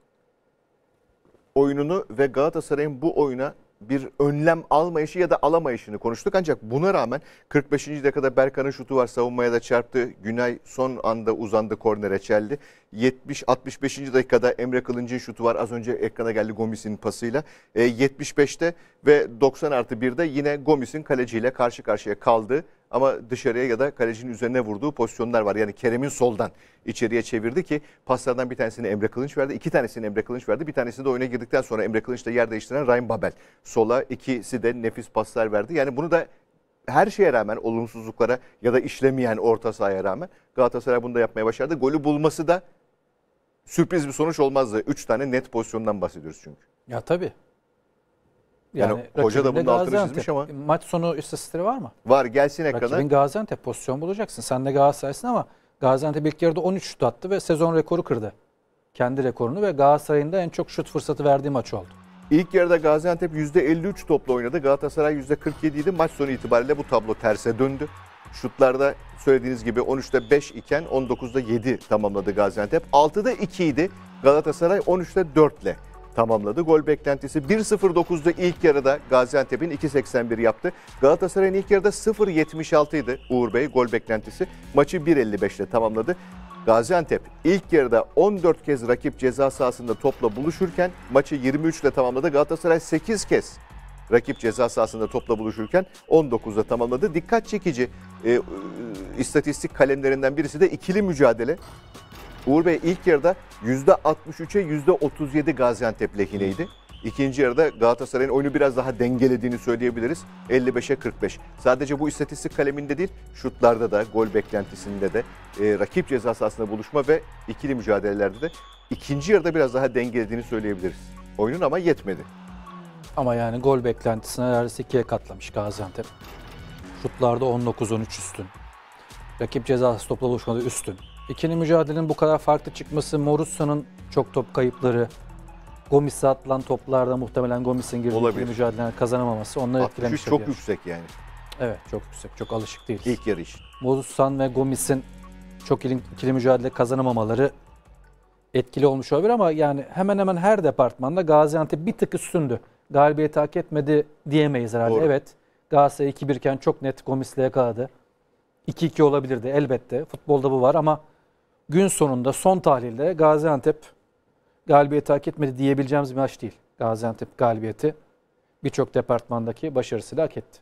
oyununu ve Galatasaray'ın bu oyuna bir önlem almayışı ya da alamayışını konuştuk. Ancak buna rağmen 45. dakikada Berkan'ın şutu var savunmaya da çarptı. Günay son anda uzandı kornere çeldi. 70-65. dakikada Emre Kılınç'ın şutu var az önce ekrana geldi Gomis'in pasıyla. E, 75'te ve 90 artı 1'de yine Gomis'in kaleciyle karşı karşıya kaldı ama dışarıya ya da kalecinin üzerine vurduğu pozisyonlar var. Yani Kerem'in soldan içeriye çevirdi ki paslardan bir tanesini Emre Kılınç verdi. iki tanesini Emre Kılınç verdi. Bir tanesini de oyuna girdikten sonra Emre Kılınç yer değiştiren Ryan Babel. Sola ikisi de nefis paslar verdi. Yani bunu da her şeye rağmen olumsuzluklara ya da işlemeyen orta sahaya rağmen Galatasaray bunu da yapmaya başardı. Golü bulması da sürpriz bir sonuç olmazdı. Üç tane net pozisyondan bahsediyoruz çünkü. Ya tabii. Yani, yani hoca da bunun altını çizmiş ama. E, maç sonu istatistiği var mı? Var gelsin ekrana. Rakibin Gaziantep pozisyon bulacaksın. Sen de Galatasaray'sın ama Gaziantep ilk yarıda 13 şut attı ve sezon rekoru kırdı. Kendi rekorunu ve Galatasaray'ın da en çok şut fırsatı verdiği maç oldu. İlk yarıda Gaziantep %53 topla oynadı. Galatasaray %47 idi. Maç sonu itibariyle bu tablo terse döndü. Şutlarda söylediğiniz gibi 13'te 5 iken 19'da 7 tamamladı Gaziantep. 6'da 2 idi. Galatasaray 13'te 4 ile tamamladı. Gol beklentisi 1.09'da ilk yarıda Gaziantep'in 2.81 yaptı. Galatasaray'ın ilk yarıda 0.76 idi Uğur Bey gol beklentisi. Maçı 1.55'le tamamladı. Gaziantep ilk yarıda 14 kez rakip ceza sahasında topla buluşurken maçı 23 ile tamamladı. Galatasaray 8 kez rakip ceza sahasında topla buluşurken 19'da tamamladı. Dikkat çekici e, e, istatistik kalemlerinden birisi de ikili mücadele. Uğur Bey ilk yarıda %63'e %37 Gaziantep lehineydi. İkinci yarıda Galatasaray'ın oyunu biraz daha dengelediğini söyleyebiliriz. 55'e 45. Sadece bu istatistik kaleminde değil, şutlarda da, gol beklentisinde de, e, rakip ceza sahasında buluşma ve ikili mücadelelerde de ikinci yarıda biraz daha dengelediğini söyleyebiliriz. Oyunun ama yetmedi. Ama yani gol beklentisine neredeyse ikiye katlamış Gaziantep. Şutlarda 19-13 üstün. Rakip ceza sahası topla buluşmada üstün. İkili mücadelenin bu kadar farklı çıkması, Morussa'nın çok top kayıpları, Gomis'e atılan toplarda muhtemelen Gomis'in girdiği Olabilir. ikili mücadeleler kazanamaması onları etkilemiş. 63 çok yani. yüksek yani. Evet çok yüksek, çok alışık değil. İlk yarış. için. ve Gomis'in çok ikili mücadele kazanamamaları etkili olmuş olabilir ama yani hemen hemen her departmanda Gaziantep bir tık üstündü. Galibiyeti hak etmedi diyemeyiz herhalde. Doğru. Evet Galatasaray 2-1 iken çok net Gomis'le yakaladı. 2-2 olabilirdi elbette. Futbolda bu var ama gün sonunda son tahlilde Gaziantep galibiyeti hak etmedi diyebileceğimiz bir maç değil. Gaziantep galibiyeti birçok departmandaki başarısıyla hak etti.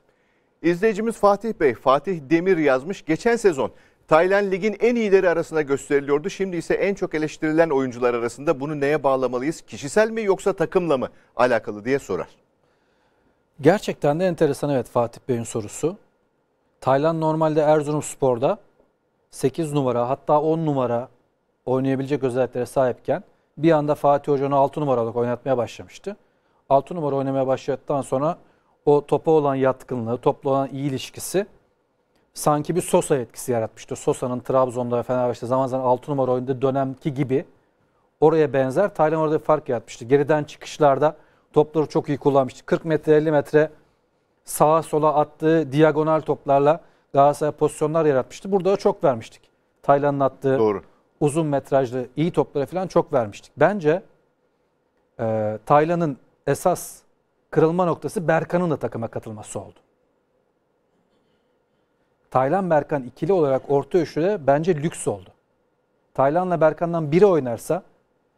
İzleyicimiz Fatih Bey, Fatih Demir yazmış. Geçen sezon Tayland ligin en iyileri arasında gösteriliyordu. Şimdi ise en çok eleştirilen oyuncular arasında bunu neye bağlamalıyız? Kişisel mi yoksa takımla mı alakalı diye sorar. Gerçekten de enteresan evet Fatih Bey'in sorusu. Tayland normalde Erzurum Spor'da 8 numara hatta 10 numara oynayabilecek özelliklere sahipken bir anda Fatih Hoca onu 6 numaralık oynatmaya başlamıştı. 6 numara oynamaya başladıktan sonra o topa olan yatkınlığı, topla olan iyi ilişkisi sanki bir Sosa etkisi yaratmıştı. Sosa'nın Trabzon'da ve Fenerbahçe'de zaman zaman 6 numara oyunda dönemki gibi oraya benzer Taylan orada bir fark yaratmıştı. Geriden çıkışlarda topları çok iyi kullanmıştı. 40 metre 50 metre sağa sola attığı diagonal toplarla Galatasaray pozisyonlar yaratmıştı. Burada da çok vermiştik. Taylan'ın attığı Doğru. uzun metrajlı iyi toplara falan çok vermiştik. Bence e, Taylan'ın esas kırılma noktası Berkan'ın da takıma katılması oldu. Taylan Berkan ikili olarak orta üçlüde bence lüks oldu. Taylan'la Berkan'dan biri oynarsa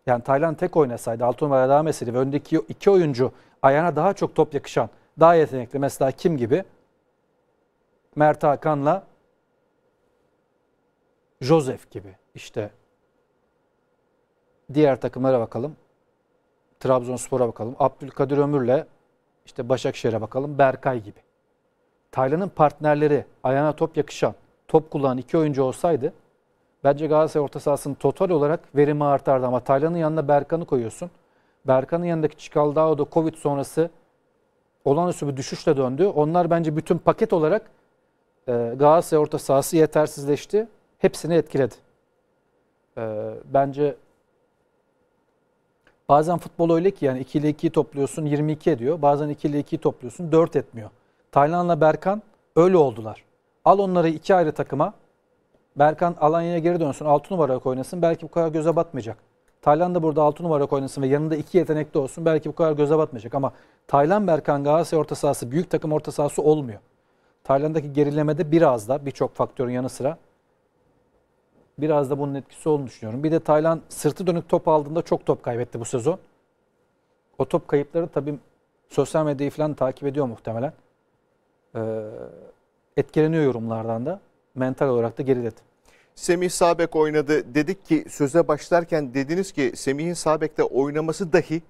yani Taylan tek oynasaydı 6 numara devam etseydi ve öndeki iki oyuncu ayağına daha çok top yakışan daha yetenekli mesela kim gibi Mert Hakan'la Joseph gibi işte. Diğer takımlara bakalım. Trabzonspor'a bakalım. Abdülkadir Ömür'le işte Başakşehir'e bakalım. Berkay gibi. Taylan'ın partnerleri ayağına top yakışan, top kullanan iki oyuncu olsaydı bence Galatasaray orta sahasının total olarak verimi artardı ama Taylan'ın yanına Berkan'ı koyuyorsun. Berkan'ın yanındaki Çikaldao da Covid sonrası olağanüstü bir düşüşle döndü. Onlar bence bütün paket olarak e, Galatasaray orta sahası yetersizleşti. Hepsini etkiledi. Ee, bence bazen futbol öyle ki yani 2 ile 2'yi topluyorsun 22 ediyor. Bazen 2 ile 2'yi topluyorsun 4 etmiyor. Taylan'la Berkan öyle oldular. Al onları iki ayrı takıma. Berkan Alanya'ya geri dönsün 6 numara oynasın. Belki bu kadar göze batmayacak. Taylan da burada 6 numara oynasın ve yanında iki yetenekli olsun. Belki bu kadar göze batmayacak ama Taylan Berkan Galatasaray orta sahası büyük takım orta sahası olmuyor. Tayland'daki gerilemede biraz da birçok faktörün yanı sıra biraz da bunun etkisi olduğunu düşünüyorum. Bir de Tayland sırtı dönük top aldığında çok top kaybetti bu sezon. O top kayıpları tabii sosyal medyayı falan takip ediyor muhtemelen. Ee, etkileniyor yorumlardan da. Mental olarak da geriledi. Semih Sabek oynadı. Dedik ki söze başlarken dediniz ki Semih'in Sabek'te oynaması dahi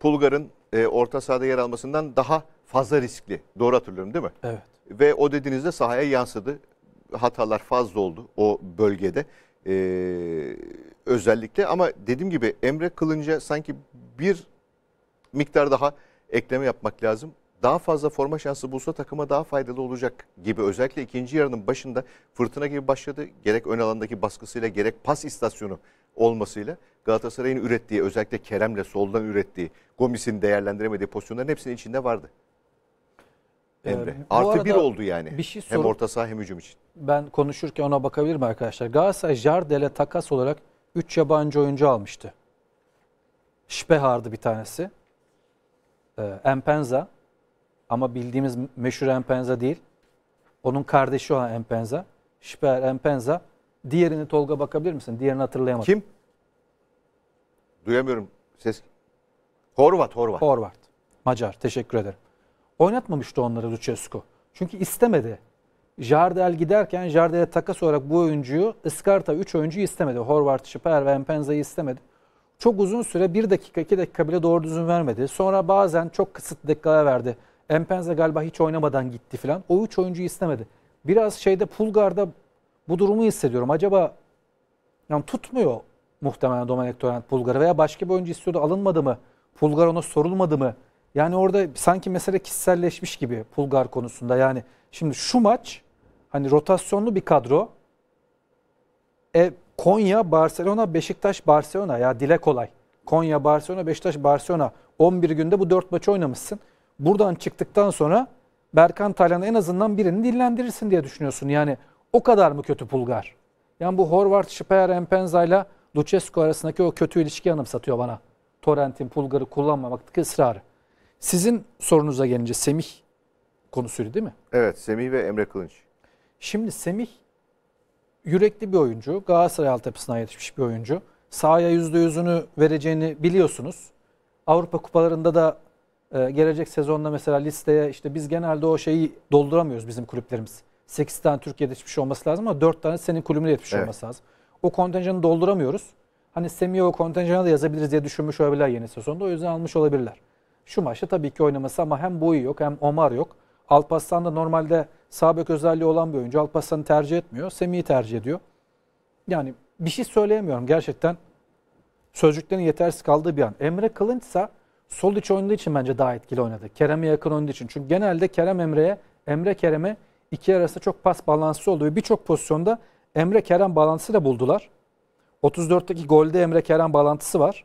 Pulgar'ın e, orta sahada yer almasından daha fazla riskli. Doğru hatırlıyorum değil mi? Evet. Ve o dediğinizde sahaya yansıdı. Hatalar fazla oldu o bölgede. Ee, özellikle ama dediğim gibi Emre Kılınca sanki bir miktar daha ekleme yapmak lazım. Daha fazla forma şansı bulsa takıma daha faydalı olacak gibi. Özellikle ikinci yarının başında fırtına gibi başladı. Gerek ön alandaki baskısıyla gerek pas istasyonu olmasıyla Galatasaray'ın ürettiği özellikle Kerem'le soldan ürettiği Gomis'in değerlendiremediği pozisyonların hepsinin içinde vardı. Emre. Ee, Artı bir oldu yani. Bir şey soru, hem orta saha hem hücum için. Ben konuşurken ona bakabilir mi arkadaşlar. Galatasaray Jardel'e takas olarak 3 yabancı oyuncu almıştı. Şpehar'dı bir tanesi. Ee, Empenza. Ama bildiğimiz meşhur Empenza değil. Onun kardeşi olan Empenza. Şper Empenza. Diğerini Tolga bakabilir misin? Diğerini hatırlayamadım. Kim? Duyamıyorum ses. Horvat, Horvat. Horvat. Macar. Teşekkür ederim. Oynatmamıştı onları Lucescu. Çünkü istemedi. Jardel giderken Jardel'e takas olarak bu oyuncuyu, Iskarta 3 oyuncuyu istemedi. Horvat, Schipper ve Mpenza'yı istemedi. Çok uzun süre 1 dakika 2 dakika bile doğru düzgün vermedi. Sonra bazen çok kısıtlı dakikalar verdi. Empenza galiba hiç oynamadan gitti filan. O 3 oyuncuyu istemedi. Biraz şeyde Pulgar'da bu durumu hissediyorum. Acaba yani tutmuyor muhtemelen Domenek Torrent Pulgar'ı veya başka bir oyuncu istiyordu alınmadı mı? Pulgar ona sorulmadı mı? Yani orada sanki mesele kişiselleşmiş gibi Pulgar konusunda. Yani şimdi şu maç hani rotasyonlu bir kadro. E, Konya, Barcelona, Beşiktaş, Barcelona ya dile kolay. Konya, Barcelona, Beşiktaş, Barcelona. 11 günde bu 4 maçı oynamışsın. Buradan çıktıktan sonra Berkan Taylan'ı en azından birini dinlendirirsin diye düşünüyorsun. Yani o kadar mı kötü Pulgar? Yani bu Horvat, Şipayer, Empenza ile Lucescu arasındaki o kötü ilişki anımsatıyor bana. Torrent'in Pulgar'ı kullanmamak ısrarı. Sizin sorunuza gelince Semih konusuydu değil mi? Evet Semih ve Emre Kılınç. Şimdi Semih yürekli bir oyuncu. Galatasaray altyapısına yetişmiş bir oyuncu. Sahaya yüzünü vereceğini biliyorsunuz. Avrupa kupalarında da e, gelecek sezonda mesela listeye işte biz genelde o şeyi dolduramıyoruz bizim kulüplerimiz. 8 tane Türkiye'de yetişmiş olması lazım ama 4 tane senin kulübünde yetişmiş evet. olması lazım. O kontenjanı dolduramıyoruz. Hani Semih'e o kontenjanı da yazabiliriz diye düşünmüş olabilirler yeni sezonda. O yüzden almış olabilirler. Şu maçta tabii ki oynaması ama hem boyu yok hem Omar yok. Alpaslan da normalde sabek özelliği olan bir oyuncu. Alparslan'ı tercih etmiyor. Semih'i tercih ediyor. Yani bir şey söyleyemiyorum gerçekten. Sözcüklerin yetersiz kaldığı bir an. Emre Kılınç ise sol iç oynadığı için bence daha etkili oynadı. Kerem'e yakın oynadığı için. Çünkü genelde Kerem Emre'ye, Emre Kerem'e iki arasında çok pas balansı oluyor. Birçok pozisyonda Emre Kerem balansı da buldular. 34'teki golde Emre Kerem bağlantısı var.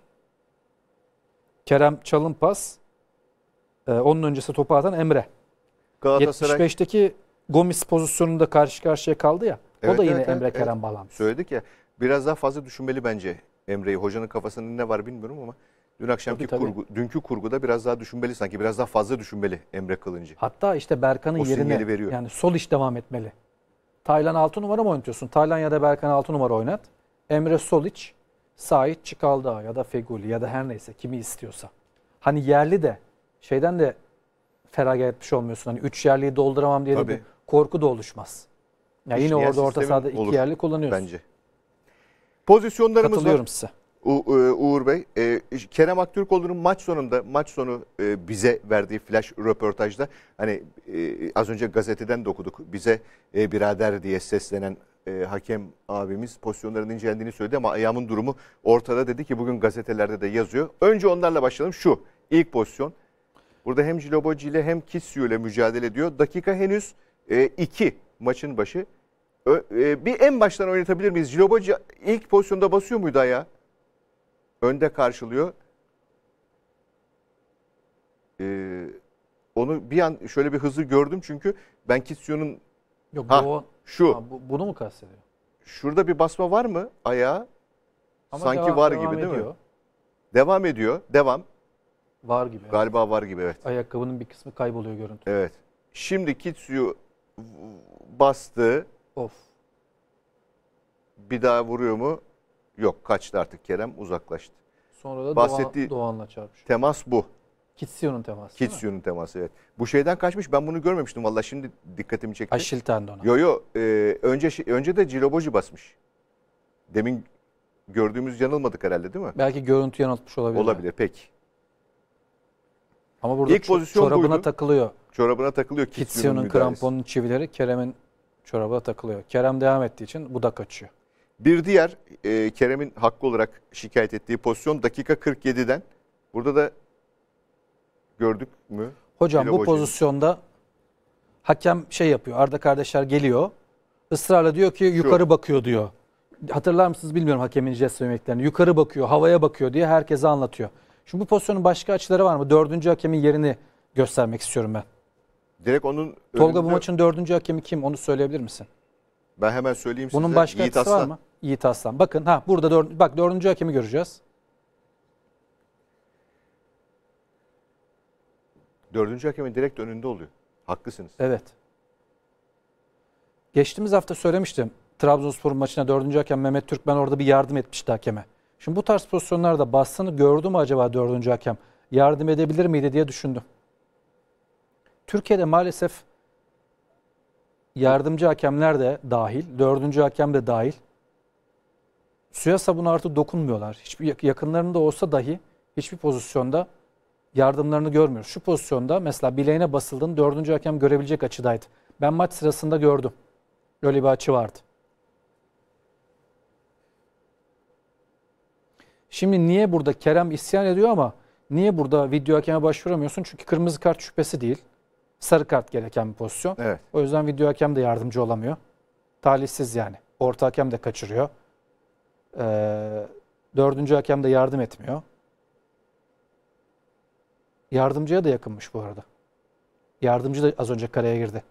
Kerem çalın pas. Ee, onun öncesi topu atan Emre. Galatasaray... 75'teki Gomis pozisyonunda karşı karşıya kaldı ya. Evet, o da yine evet, Emre evet, Kerem evet. bağlantısı. Söyledik ya biraz daha fazla düşünmeli bence Emre'yi. Hocanın kafasında ne var bilmiyorum ama dün akşamki tabii, tabii. kurgu, dünkü kurguda biraz daha düşünmeli sanki. Biraz daha fazla düşünmeli Emre Kılıncı. Hatta işte Berkan'ın yerine veriyor. yani sol iş devam etmeli. Taylan 6 numara mı oynatıyorsun? Taylan ya da Berkan 6 numara oynat. Emre sol iç, Sait Çıkalda ya da Feguli ya da her neyse kimi istiyorsa. Hani yerli de şeyden de feragat etmiş olmuyorsun. Hani üç yerliyi dolduramam diye de bir korku da oluşmaz. Yani yine orada orta sahada iki yerli kullanıyorsun. Bence. Pozisyonlarımız Katılıyorum var. size. U e, Uğur Bey, e, Kerem Aktürkoğlu'nun maç sonunda, maç sonu e, bize verdiği flash röportajda hani e, az önce gazeteden de okuduk. Bize e, birader diye seslenen e, hakem abimiz pozisyonların incelendiğini söyledi ama ayağımın durumu ortada dedi ki bugün gazetelerde de yazıyor. Önce onlarla başlayalım. Şu ilk pozisyon Burada hem Jiloboji ile hem Kisyu ile mücadele ediyor. Dakika henüz 2 e, maçın başı. Ö, e, bir en baştan oynatabilir miyiz? Jiloboji ilk pozisyonda basıyor muydu ayağa? Önde karşılıyor. Ee, onu bir an şöyle bir hızlı gördüm çünkü ben Kisyu'nun... Yok ha, bu Şu. Ha, bu, bunu mu kastediyor? Şurada bir basma var mı ayağa? Ama Sanki devam, var devam gibi ediyor. değil mi? Devam ediyor. Devam. Var gibi. Galiba var gibi evet. Ayakkabının bir kısmı kayboluyor görüntü. Evet. Şimdi Kitsu'yu bastı. Of. Bir daha vuruyor mu? Yok kaçtı artık Kerem uzaklaştı. Sonra da Bahsettiği Doğan'la çarpışıyor. Temas bu. Kitsu'nun teması. Kitsu'nun teması evet. Bu şeyden kaçmış ben bunu görmemiştim valla şimdi dikkatimi çekti. Aşil tendona. Yo yo e, önce şey, önce de Ciloboji basmış. Demin gördüğümüz yanılmadık herhalde değil mi? Belki görüntü yanıltmış olabilir. Olabilir yani. peki. Ama burada İlk pozisyon çorabına buydu. takılıyor. Çorabına takılıyor. Kitsio'nun kramponun çivileri Kerem'in çorabına takılıyor. Kerem devam ettiği için bu da kaçıyor. Bir diğer e, Kerem'in haklı olarak şikayet ettiği pozisyon dakika 47'den. Burada da gördük mü? Hocam Bilo bu hocam. pozisyonda hakem şey yapıyor. Arda kardeşler geliyor. Israrla diyor ki yukarı Şu. bakıyor diyor. Hatırlar mısınız bilmiyorum hakemin jest yemeklerini. Yukarı bakıyor, havaya bakıyor diye herkese anlatıyor. Şimdi bu pozisyonun başka açıları var mı? Dördüncü hakemin yerini göstermek istiyorum ben. Direkt onun Tolga bu maçın dördüncü hakemi kim? Onu söyleyebilir misin? ben hemen söyleyeyim Bunun size. başka Yiğit açısı var mı? Yiğit Aslan. Bakın ha burada dör, bak dördüncü hakemi göreceğiz. Dördüncü hakemin direkt önünde oluyor. Haklısınız. Evet. Geçtiğimiz hafta söylemiştim. Trabzonspor maçına dördüncü hakem Mehmet Türkmen orada bir yardım etmişti hakeme. Şimdi bu tarz pozisyonlarda bassını gördü mü acaba dördüncü hakem? Yardım edebilir miydi diye düşündüm. Türkiye'de maalesef yardımcı hakemler de dahil, dördüncü hakem de dahil suya sabuna artık dokunmuyorlar. Hiçbir yakınlarında olsa dahi hiçbir pozisyonda yardımlarını görmüyor. Şu pozisyonda mesela bileğine basıldığını dördüncü hakem görebilecek açıdaydı. Ben maç sırasında gördüm. Öyle bir açı vardı. Şimdi niye burada Kerem isyan ediyor ama niye burada video hakeme başvuramıyorsun? Çünkü kırmızı kart şüphesi değil. Sarı kart gereken bir pozisyon. Evet. O yüzden video hakem de yardımcı olamıyor. Talihsiz yani. Orta hakem de kaçırıyor. Ee, dördüncü hakem de yardım etmiyor. Yardımcıya da yakınmış bu arada. Yardımcı da az önce kareye girdi.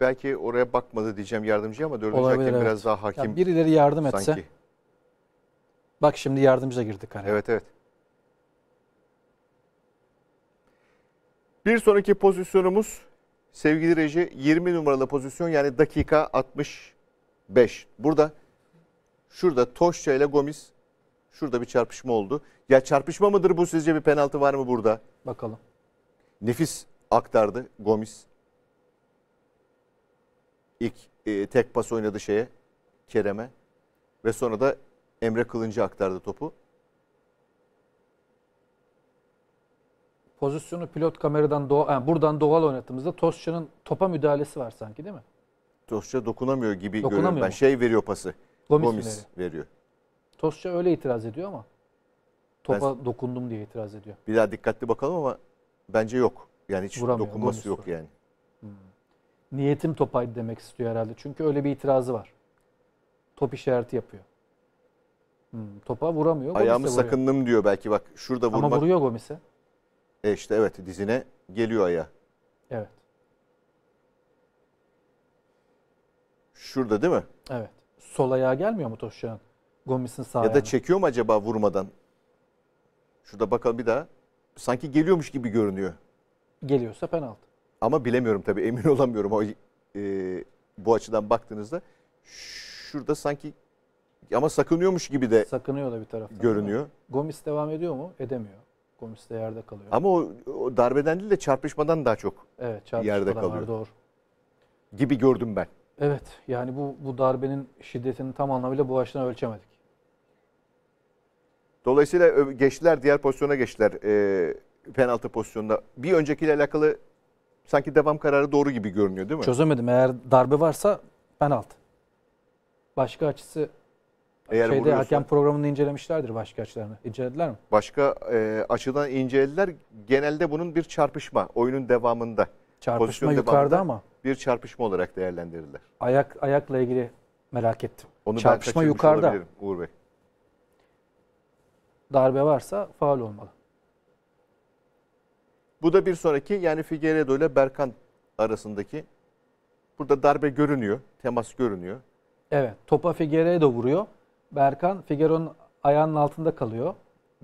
Belki oraya bakmadı diyeceğim yardımcıya ama dördüncü Olabilir, hakem evet. biraz daha hakim. Yani birileri yardım etse. Sanki. Bak şimdi yardımcıya girdik araya. Evet evet. Bir sonraki pozisyonumuz sevgili reji 20 numaralı pozisyon yani dakika 65. Burada şurada Toşça ile Gomis şurada bir çarpışma oldu. Ya çarpışma mıdır bu sizce bir penaltı var mı burada? Bakalım. Nefis aktardı Gomis. İlk e, tek pas oynadı şeye Kerem'e ve sonra da Emre Kılıncı aktardı topu. Pozisyonu pilot kameradan doğa, yani buradan doğal oynattığımızda Tosca'nın topa müdahalesi var sanki değil mi? Tosca dokunamıyor gibi görünüyor. ben. Mu? Şey veriyor pası. Gomis, Gomis veriyor. Tosca öyle itiraz ediyor ama topa ben, dokundum diye itiraz ediyor. Bir daha dikkatli bakalım ama bence yok. Yani hiç Vuramıyor, dokunması Gomis yok var. yani. Hmm. Niyetim topaydı demek istiyor herhalde. Çünkü öyle bir itirazı var. Top işareti yapıyor. Hmm, topa vuramıyor. Ayağımı sakındım diyor belki bak şurada vurmak. Ama vuruyor Gomis'e. E işte evet dizine geliyor aya. Evet. Şurada değil mi? Evet. Sol ayağa gelmiyor mu Toşcan? Gomis'in sağ Ya da çekiyor mu acaba vurmadan? Şurada bakalım bir daha. Sanki geliyormuş gibi görünüyor. Geliyorsa penaltı. Ama bilemiyorum tabii emin olamıyorum o e, bu açıdan baktığınızda. Şurada sanki ama sakınıyormuş gibi de Sakınıyor da bir taraftan. görünüyor. Gomis devam ediyor mu? Edemiyor. Gomis de yerde kalıyor. Ama o, o darbeden değil de çarpışmadan daha çok evet, çarpışmadan yerde kalıyor. Var, doğru. Gibi gördüm ben. Evet yani bu, bu darbenin şiddetini tam anlamıyla bu açıdan ölçemedik. Dolayısıyla geçtiler diğer pozisyona geçtiler e, penaltı pozisyonunda. Bir öncekiyle alakalı sanki devam kararı doğru gibi görünüyor değil mi? Çözemedim eğer darbe varsa penaltı. Başka açısı eğer Şeyde vuruyorsa, hakem programını incelemişlerdir başka açılarını. İncelediler mi? Başka e, açıdan incelediler. Genelde bunun bir çarpışma oyunun devamında. Çarpışma yukarıda ama. Bir çarpışma olarak değerlendirirler. Ayak ayakla ilgili merak ettim. Onu çarpışma ben yukarıda. Uğur Bey. Darbe varsa faal olmalı. Bu da bir sonraki yani Figueiredo ile Berkan arasındaki burada darbe görünüyor, temas görünüyor. Evet, topa Figueiredo vuruyor. Berkan Figueroa'nın ayağının altında kalıyor.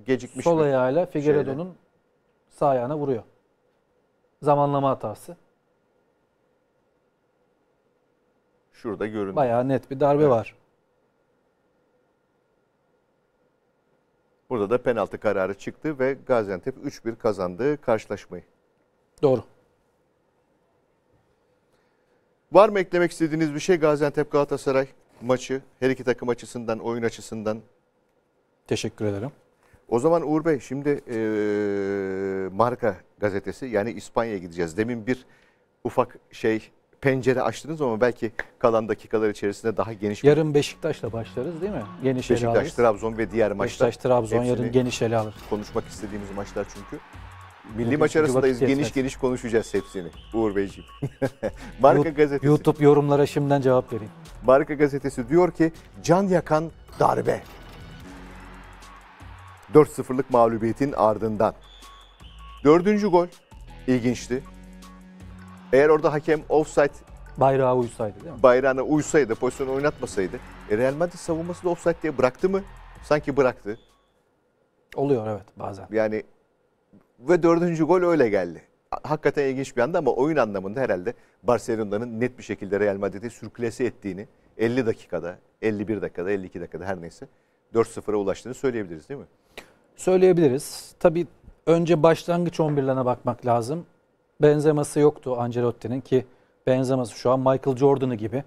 Gecikmiş Sol bir ayağıyla Figueredo'nun sağ ayağına vuruyor. Zamanlama hatası. Şurada görünüyor. Bayağı net bir darbe evet. var. Burada da penaltı kararı çıktı ve Gaziantep 3-1 kazandı karşılaşmayı. Doğru. Var mı eklemek istediğiniz bir şey Gaziantep Galatasaray maçı her iki takım açısından, oyun açısından? Teşekkür ederim. O zaman Uğur Bey şimdi e, Marka gazetesi yani İspanya'ya gideceğiz. Demin bir ufak şey pencere açtınız ama belki kalan dakikalar içerisinde daha geniş Yarın Beşiktaş'la başlarız değil mi? Geniş ele Beşiktaş, Trabzon ve diğer maçlar. Beşiktaş, Trabzon yarın geniş ele alır. Konuşmak istediğimiz maçlar çünkü. Milli maç arasındayız. Geniş kesmez. geniş konuşacağız hepsini Uğur Beyciğim. Barka gazetesi. YouTube yorumlara şimdiden cevap vereyim. Marka gazetesi diyor ki can yakan darbe. 4-0'lık mağlubiyetin ardından. Dördüncü gol ilginçti. Eğer orada hakem offside bayrağı uysaydı değil mi? Bayrağına uysaydı, pozisyonu oynatmasaydı. E Real Madrid savunması da offside diye bıraktı mı? Sanki bıraktı. Oluyor evet bazen. Yani ve dördüncü gol öyle geldi. Hakikaten ilginç bir anda ama oyun anlamında herhalde Barcelona'nın net bir şekilde Real Madrid'i sürklese ettiğini 50 dakikada, 51 dakikada, 52 dakikada her neyse 4-0'a ulaştığını söyleyebiliriz değil mi? Söyleyebiliriz. Tabii önce başlangıç 11'lerine bakmak lazım. Benzeması yoktu Ancelotti'nin ki benzeması şu an Michael Jordan'ı gibi.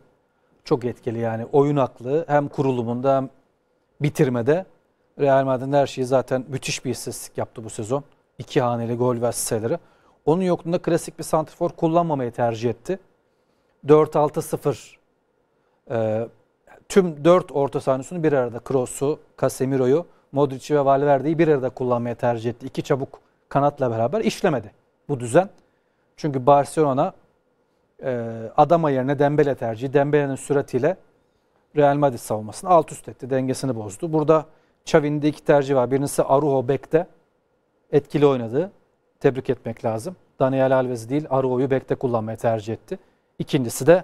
Çok etkili yani oyun aklı hem kurulumunda hem bitirmede. Real Madrid'in her şeyi zaten müthiş bir istatistik yaptı bu sezon iki haneli gol ve sayıları. Onun yokluğunda klasik bir santrfor kullanmamayı tercih etti. 4-6-0 e, tüm 4 orta sahnesini bir arada Kroos'u, Casemiro'yu, Modric'i ve Valverde'yi bir arada kullanmaya tercih etti. İki çabuk kanatla beraber işlemedi bu düzen. Çünkü Barcelona e, Adama yerine Dembele tercihi, Dembele'nin süratiyle Real Madrid savunmasını alt üst etti, dengesini bozdu. Burada Xavi'nin de iki tercihi var. Birincisi Arujo Bek'te, etkili oynadı. Tebrik etmek lazım. Daniel Alves değil Aro'yu bekte kullanmayı tercih etti. İkincisi de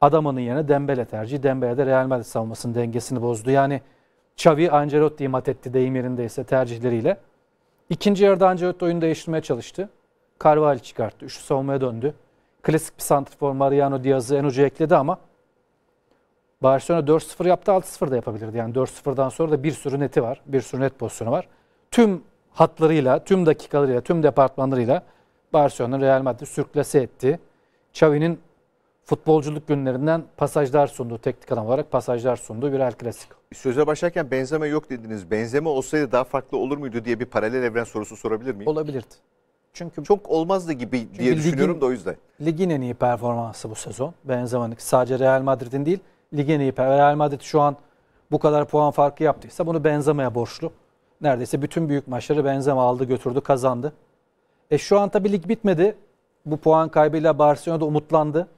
adamının yerine Dembele tercih, Dembele de Real Madrid savunmasının dengesini bozdu. Yani Xavi Ancelotti'yi mat etti deyim yerindeyse tercihleriyle. İkinci yarıda Ancelotti oyunu değiştirmeye çalıştı. Carvalho çıkarttı. Üçlü savunmaya döndü. Klasik bir santrifor Mariano Diaz'ı en ucu ekledi ama Barcelona 4-0 yaptı 6-0 da yapabilirdi. Yani 4-0'dan sonra da bir sürü neti var. Bir sürü net pozisyonu var. Tüm hatlarıyla, tüm dakikalarıyla, tüm departmanlarıyla Barcelona Real Madrid sürklase etti. Xavi'nin futbolculuk günlerinden pasajlar sundu, teknik adam olarak pasajlar sundu, bir El Clasico. Söze başlarken benzeme yok dediniz. Benzeme olsaydı daha farklı olur muydu diye bir paralel evren sorusu sorabilir miyim? Olabilirdi. Çünkü çok olmazdı gibi diye ligin, düşünüyorum da o yüzden. Ligin en iyi performansı bu sezon. Benzeme'nin sadece Real Madrid'in değil, ligin en iyi Real Madrid şu an bu kadar puan farkı yaptıysa bunu Benzeme'ye borçlu neredeyse bütün büyük maçları Benzema aldı götürdü kazandı. E şu an tabii lig bitmedi. Bu puan kaybıyla Barcelona da umutlandı.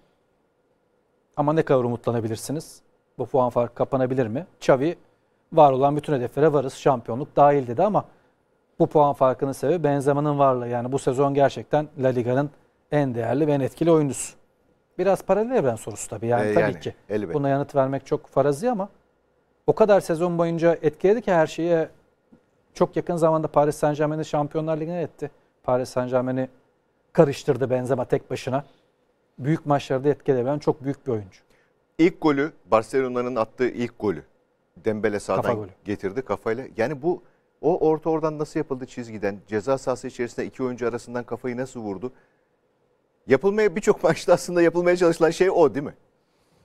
Ama ne kadar umutlanabilirsiniz? Bu puan farkı kapanabilir mi? Xavi var olan bütün hedeflere varız. Şampiyonluk dahil dedi ama bu puan farkının sebebi Benzema'nın varlığı. Yani bu sezon gerçekten La Liga'nın en değerli ve en etkili oyuncusu. Biraz paralel evren sorusu tabii yani ee, tabii yani, ki. Elbette. Buna yanıt vermek çok farazi ama o kadar sezon boyunca etkiledi ki her şeye çok yakın zamanda Paris Saint Germain'i Şampiyonlar Ligi'ne etti. Paris Saint Germain'i karıştırdı Benzema tek başına. Büyük maçlarda etkili. Ben çok büyük bir oyuncu. İlk golü Barcelona'nın attığı ilk golü. Dembele sağdan Kafa golü. getirdi kafayla. Yani bu o orta oradan nasıl yapıldı çizgiden? Ceza sahası içerisinde iki oyuncu arasından kafayı nasıl vurdu? Yapılmaya birçok maçta aslında yapılmaya çalışılan şey o değil mi?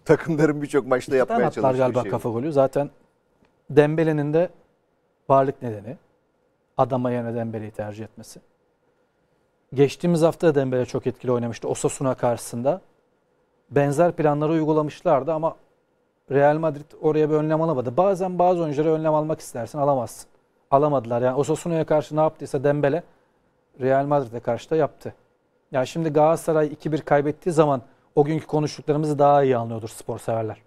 Takımların birçok maçta iki yapmaya çalıştığı şey. galiba kafa golü. Zaten Dembele'nin de varlık nedeni. Adamaya neden Dembele'yi tercih etmesi. Geçtiğimiz hafta da Dembele çok etkili oynamıştı Osasuna karşısında. Benzer planları uygulamışlardı ama Real Madrid oraya bir önlem alamadı. Bazen bazı oyunculara önlem almak istersin alamazsın. Alamadılar. Yani Osasuna'ya karşı ne yaptıysa Dembele Real Madrid'e karşı da yaptı. Yani şimdi Galatasaray 2-1 kaybettiği zaman o günkü konuştuklarımızı daha iyi anlıyordur spor severler.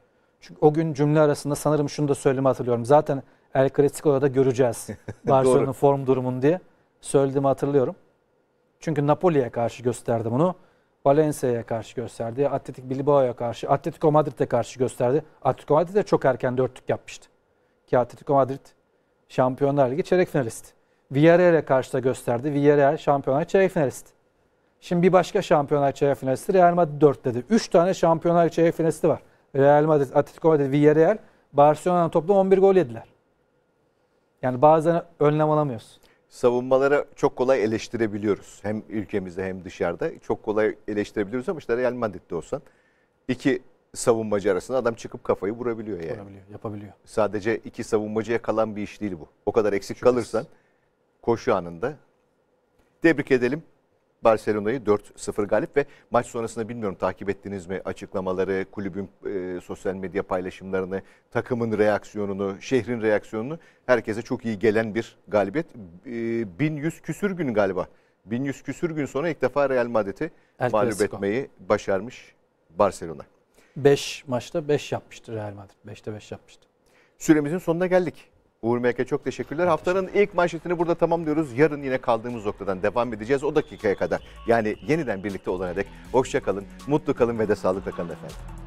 Çünkü o gün cümle arasında sanırım şunu da söyleme hatırlıyorum. Zaten El Clasico'da da göreceğiz Barcelona'nın form durumunu diye söylediğimi hatırlıyorum. Çünkü Napoli'ye karşı gösterdi bunu. Valencia'ya karşı gösterdi. Atletik Bilbao'ya karşı, Atletico Madrid'e karşı gösterdi. Atletico Madrid de çok erken dörtlük yapmıştı. Ki Atletico Madrid Şampiyonlar Ligi çeyrek finalist. Villarreal'e karşı da gösterdi. Villarreal Şampiyonlar çeyrek finalist. Şimdi bir başka Şampiyonlar çeyrek finalisti Real Madrid 4 dedi. 3 tane Şampiyonlar çeyrek finalisti var. Real Madrid, Atletico Madrid, Villarreal, Barcelona'nın toplam 11 gol yediler. Yani bazen önlem alamıyoruz. Savunmalara çok kolay eleştirebiliyoruz. Hem ülkemizde hem dışarıda çok kolay eleştirebiliyoruz ama işte Real Madrid'de olsan iki savunmacı arasında adam çıkıp kafayı vurabiliyor yani. Vurabiliyor, yapabiliyor. Sadece iki savunmacıya kalan bir iş değil bu. O kadar eksik Şüphesiz. kalırsan koşu anında tebrik edelim. Barcelona'yı 4-0 galip ve maç sonrasında bilmiyorum takip ettiniz mi açıklamaları, kulübün e, sosyal medya paylaşımlarını, takımın reaksiyonunu, şehrin reaksiyonunu herkese çok iyi gelen bir galibiyet. E, 1100 küsür gün galiba. 1100 küsür gün sonra ilk defa Real Madrid'i mağlup etmeyi başarmış Barcelona. 5 maçta 5 yapmıştı Real Madrid. 5'te 5 beş yapmıştı. Süremizin sonuna geldik. Uğur Mek'e çok teşekkürler. Haftanın ilk manşetini burada tamamlıyoruz. Yarın yine kaldığımız noktadan devam edeceğiz. O dakikaya kadar yani yeniden birlikte olana dek Hoşçakalın, mutlu kalın ve de sağlıkla kalın efendim.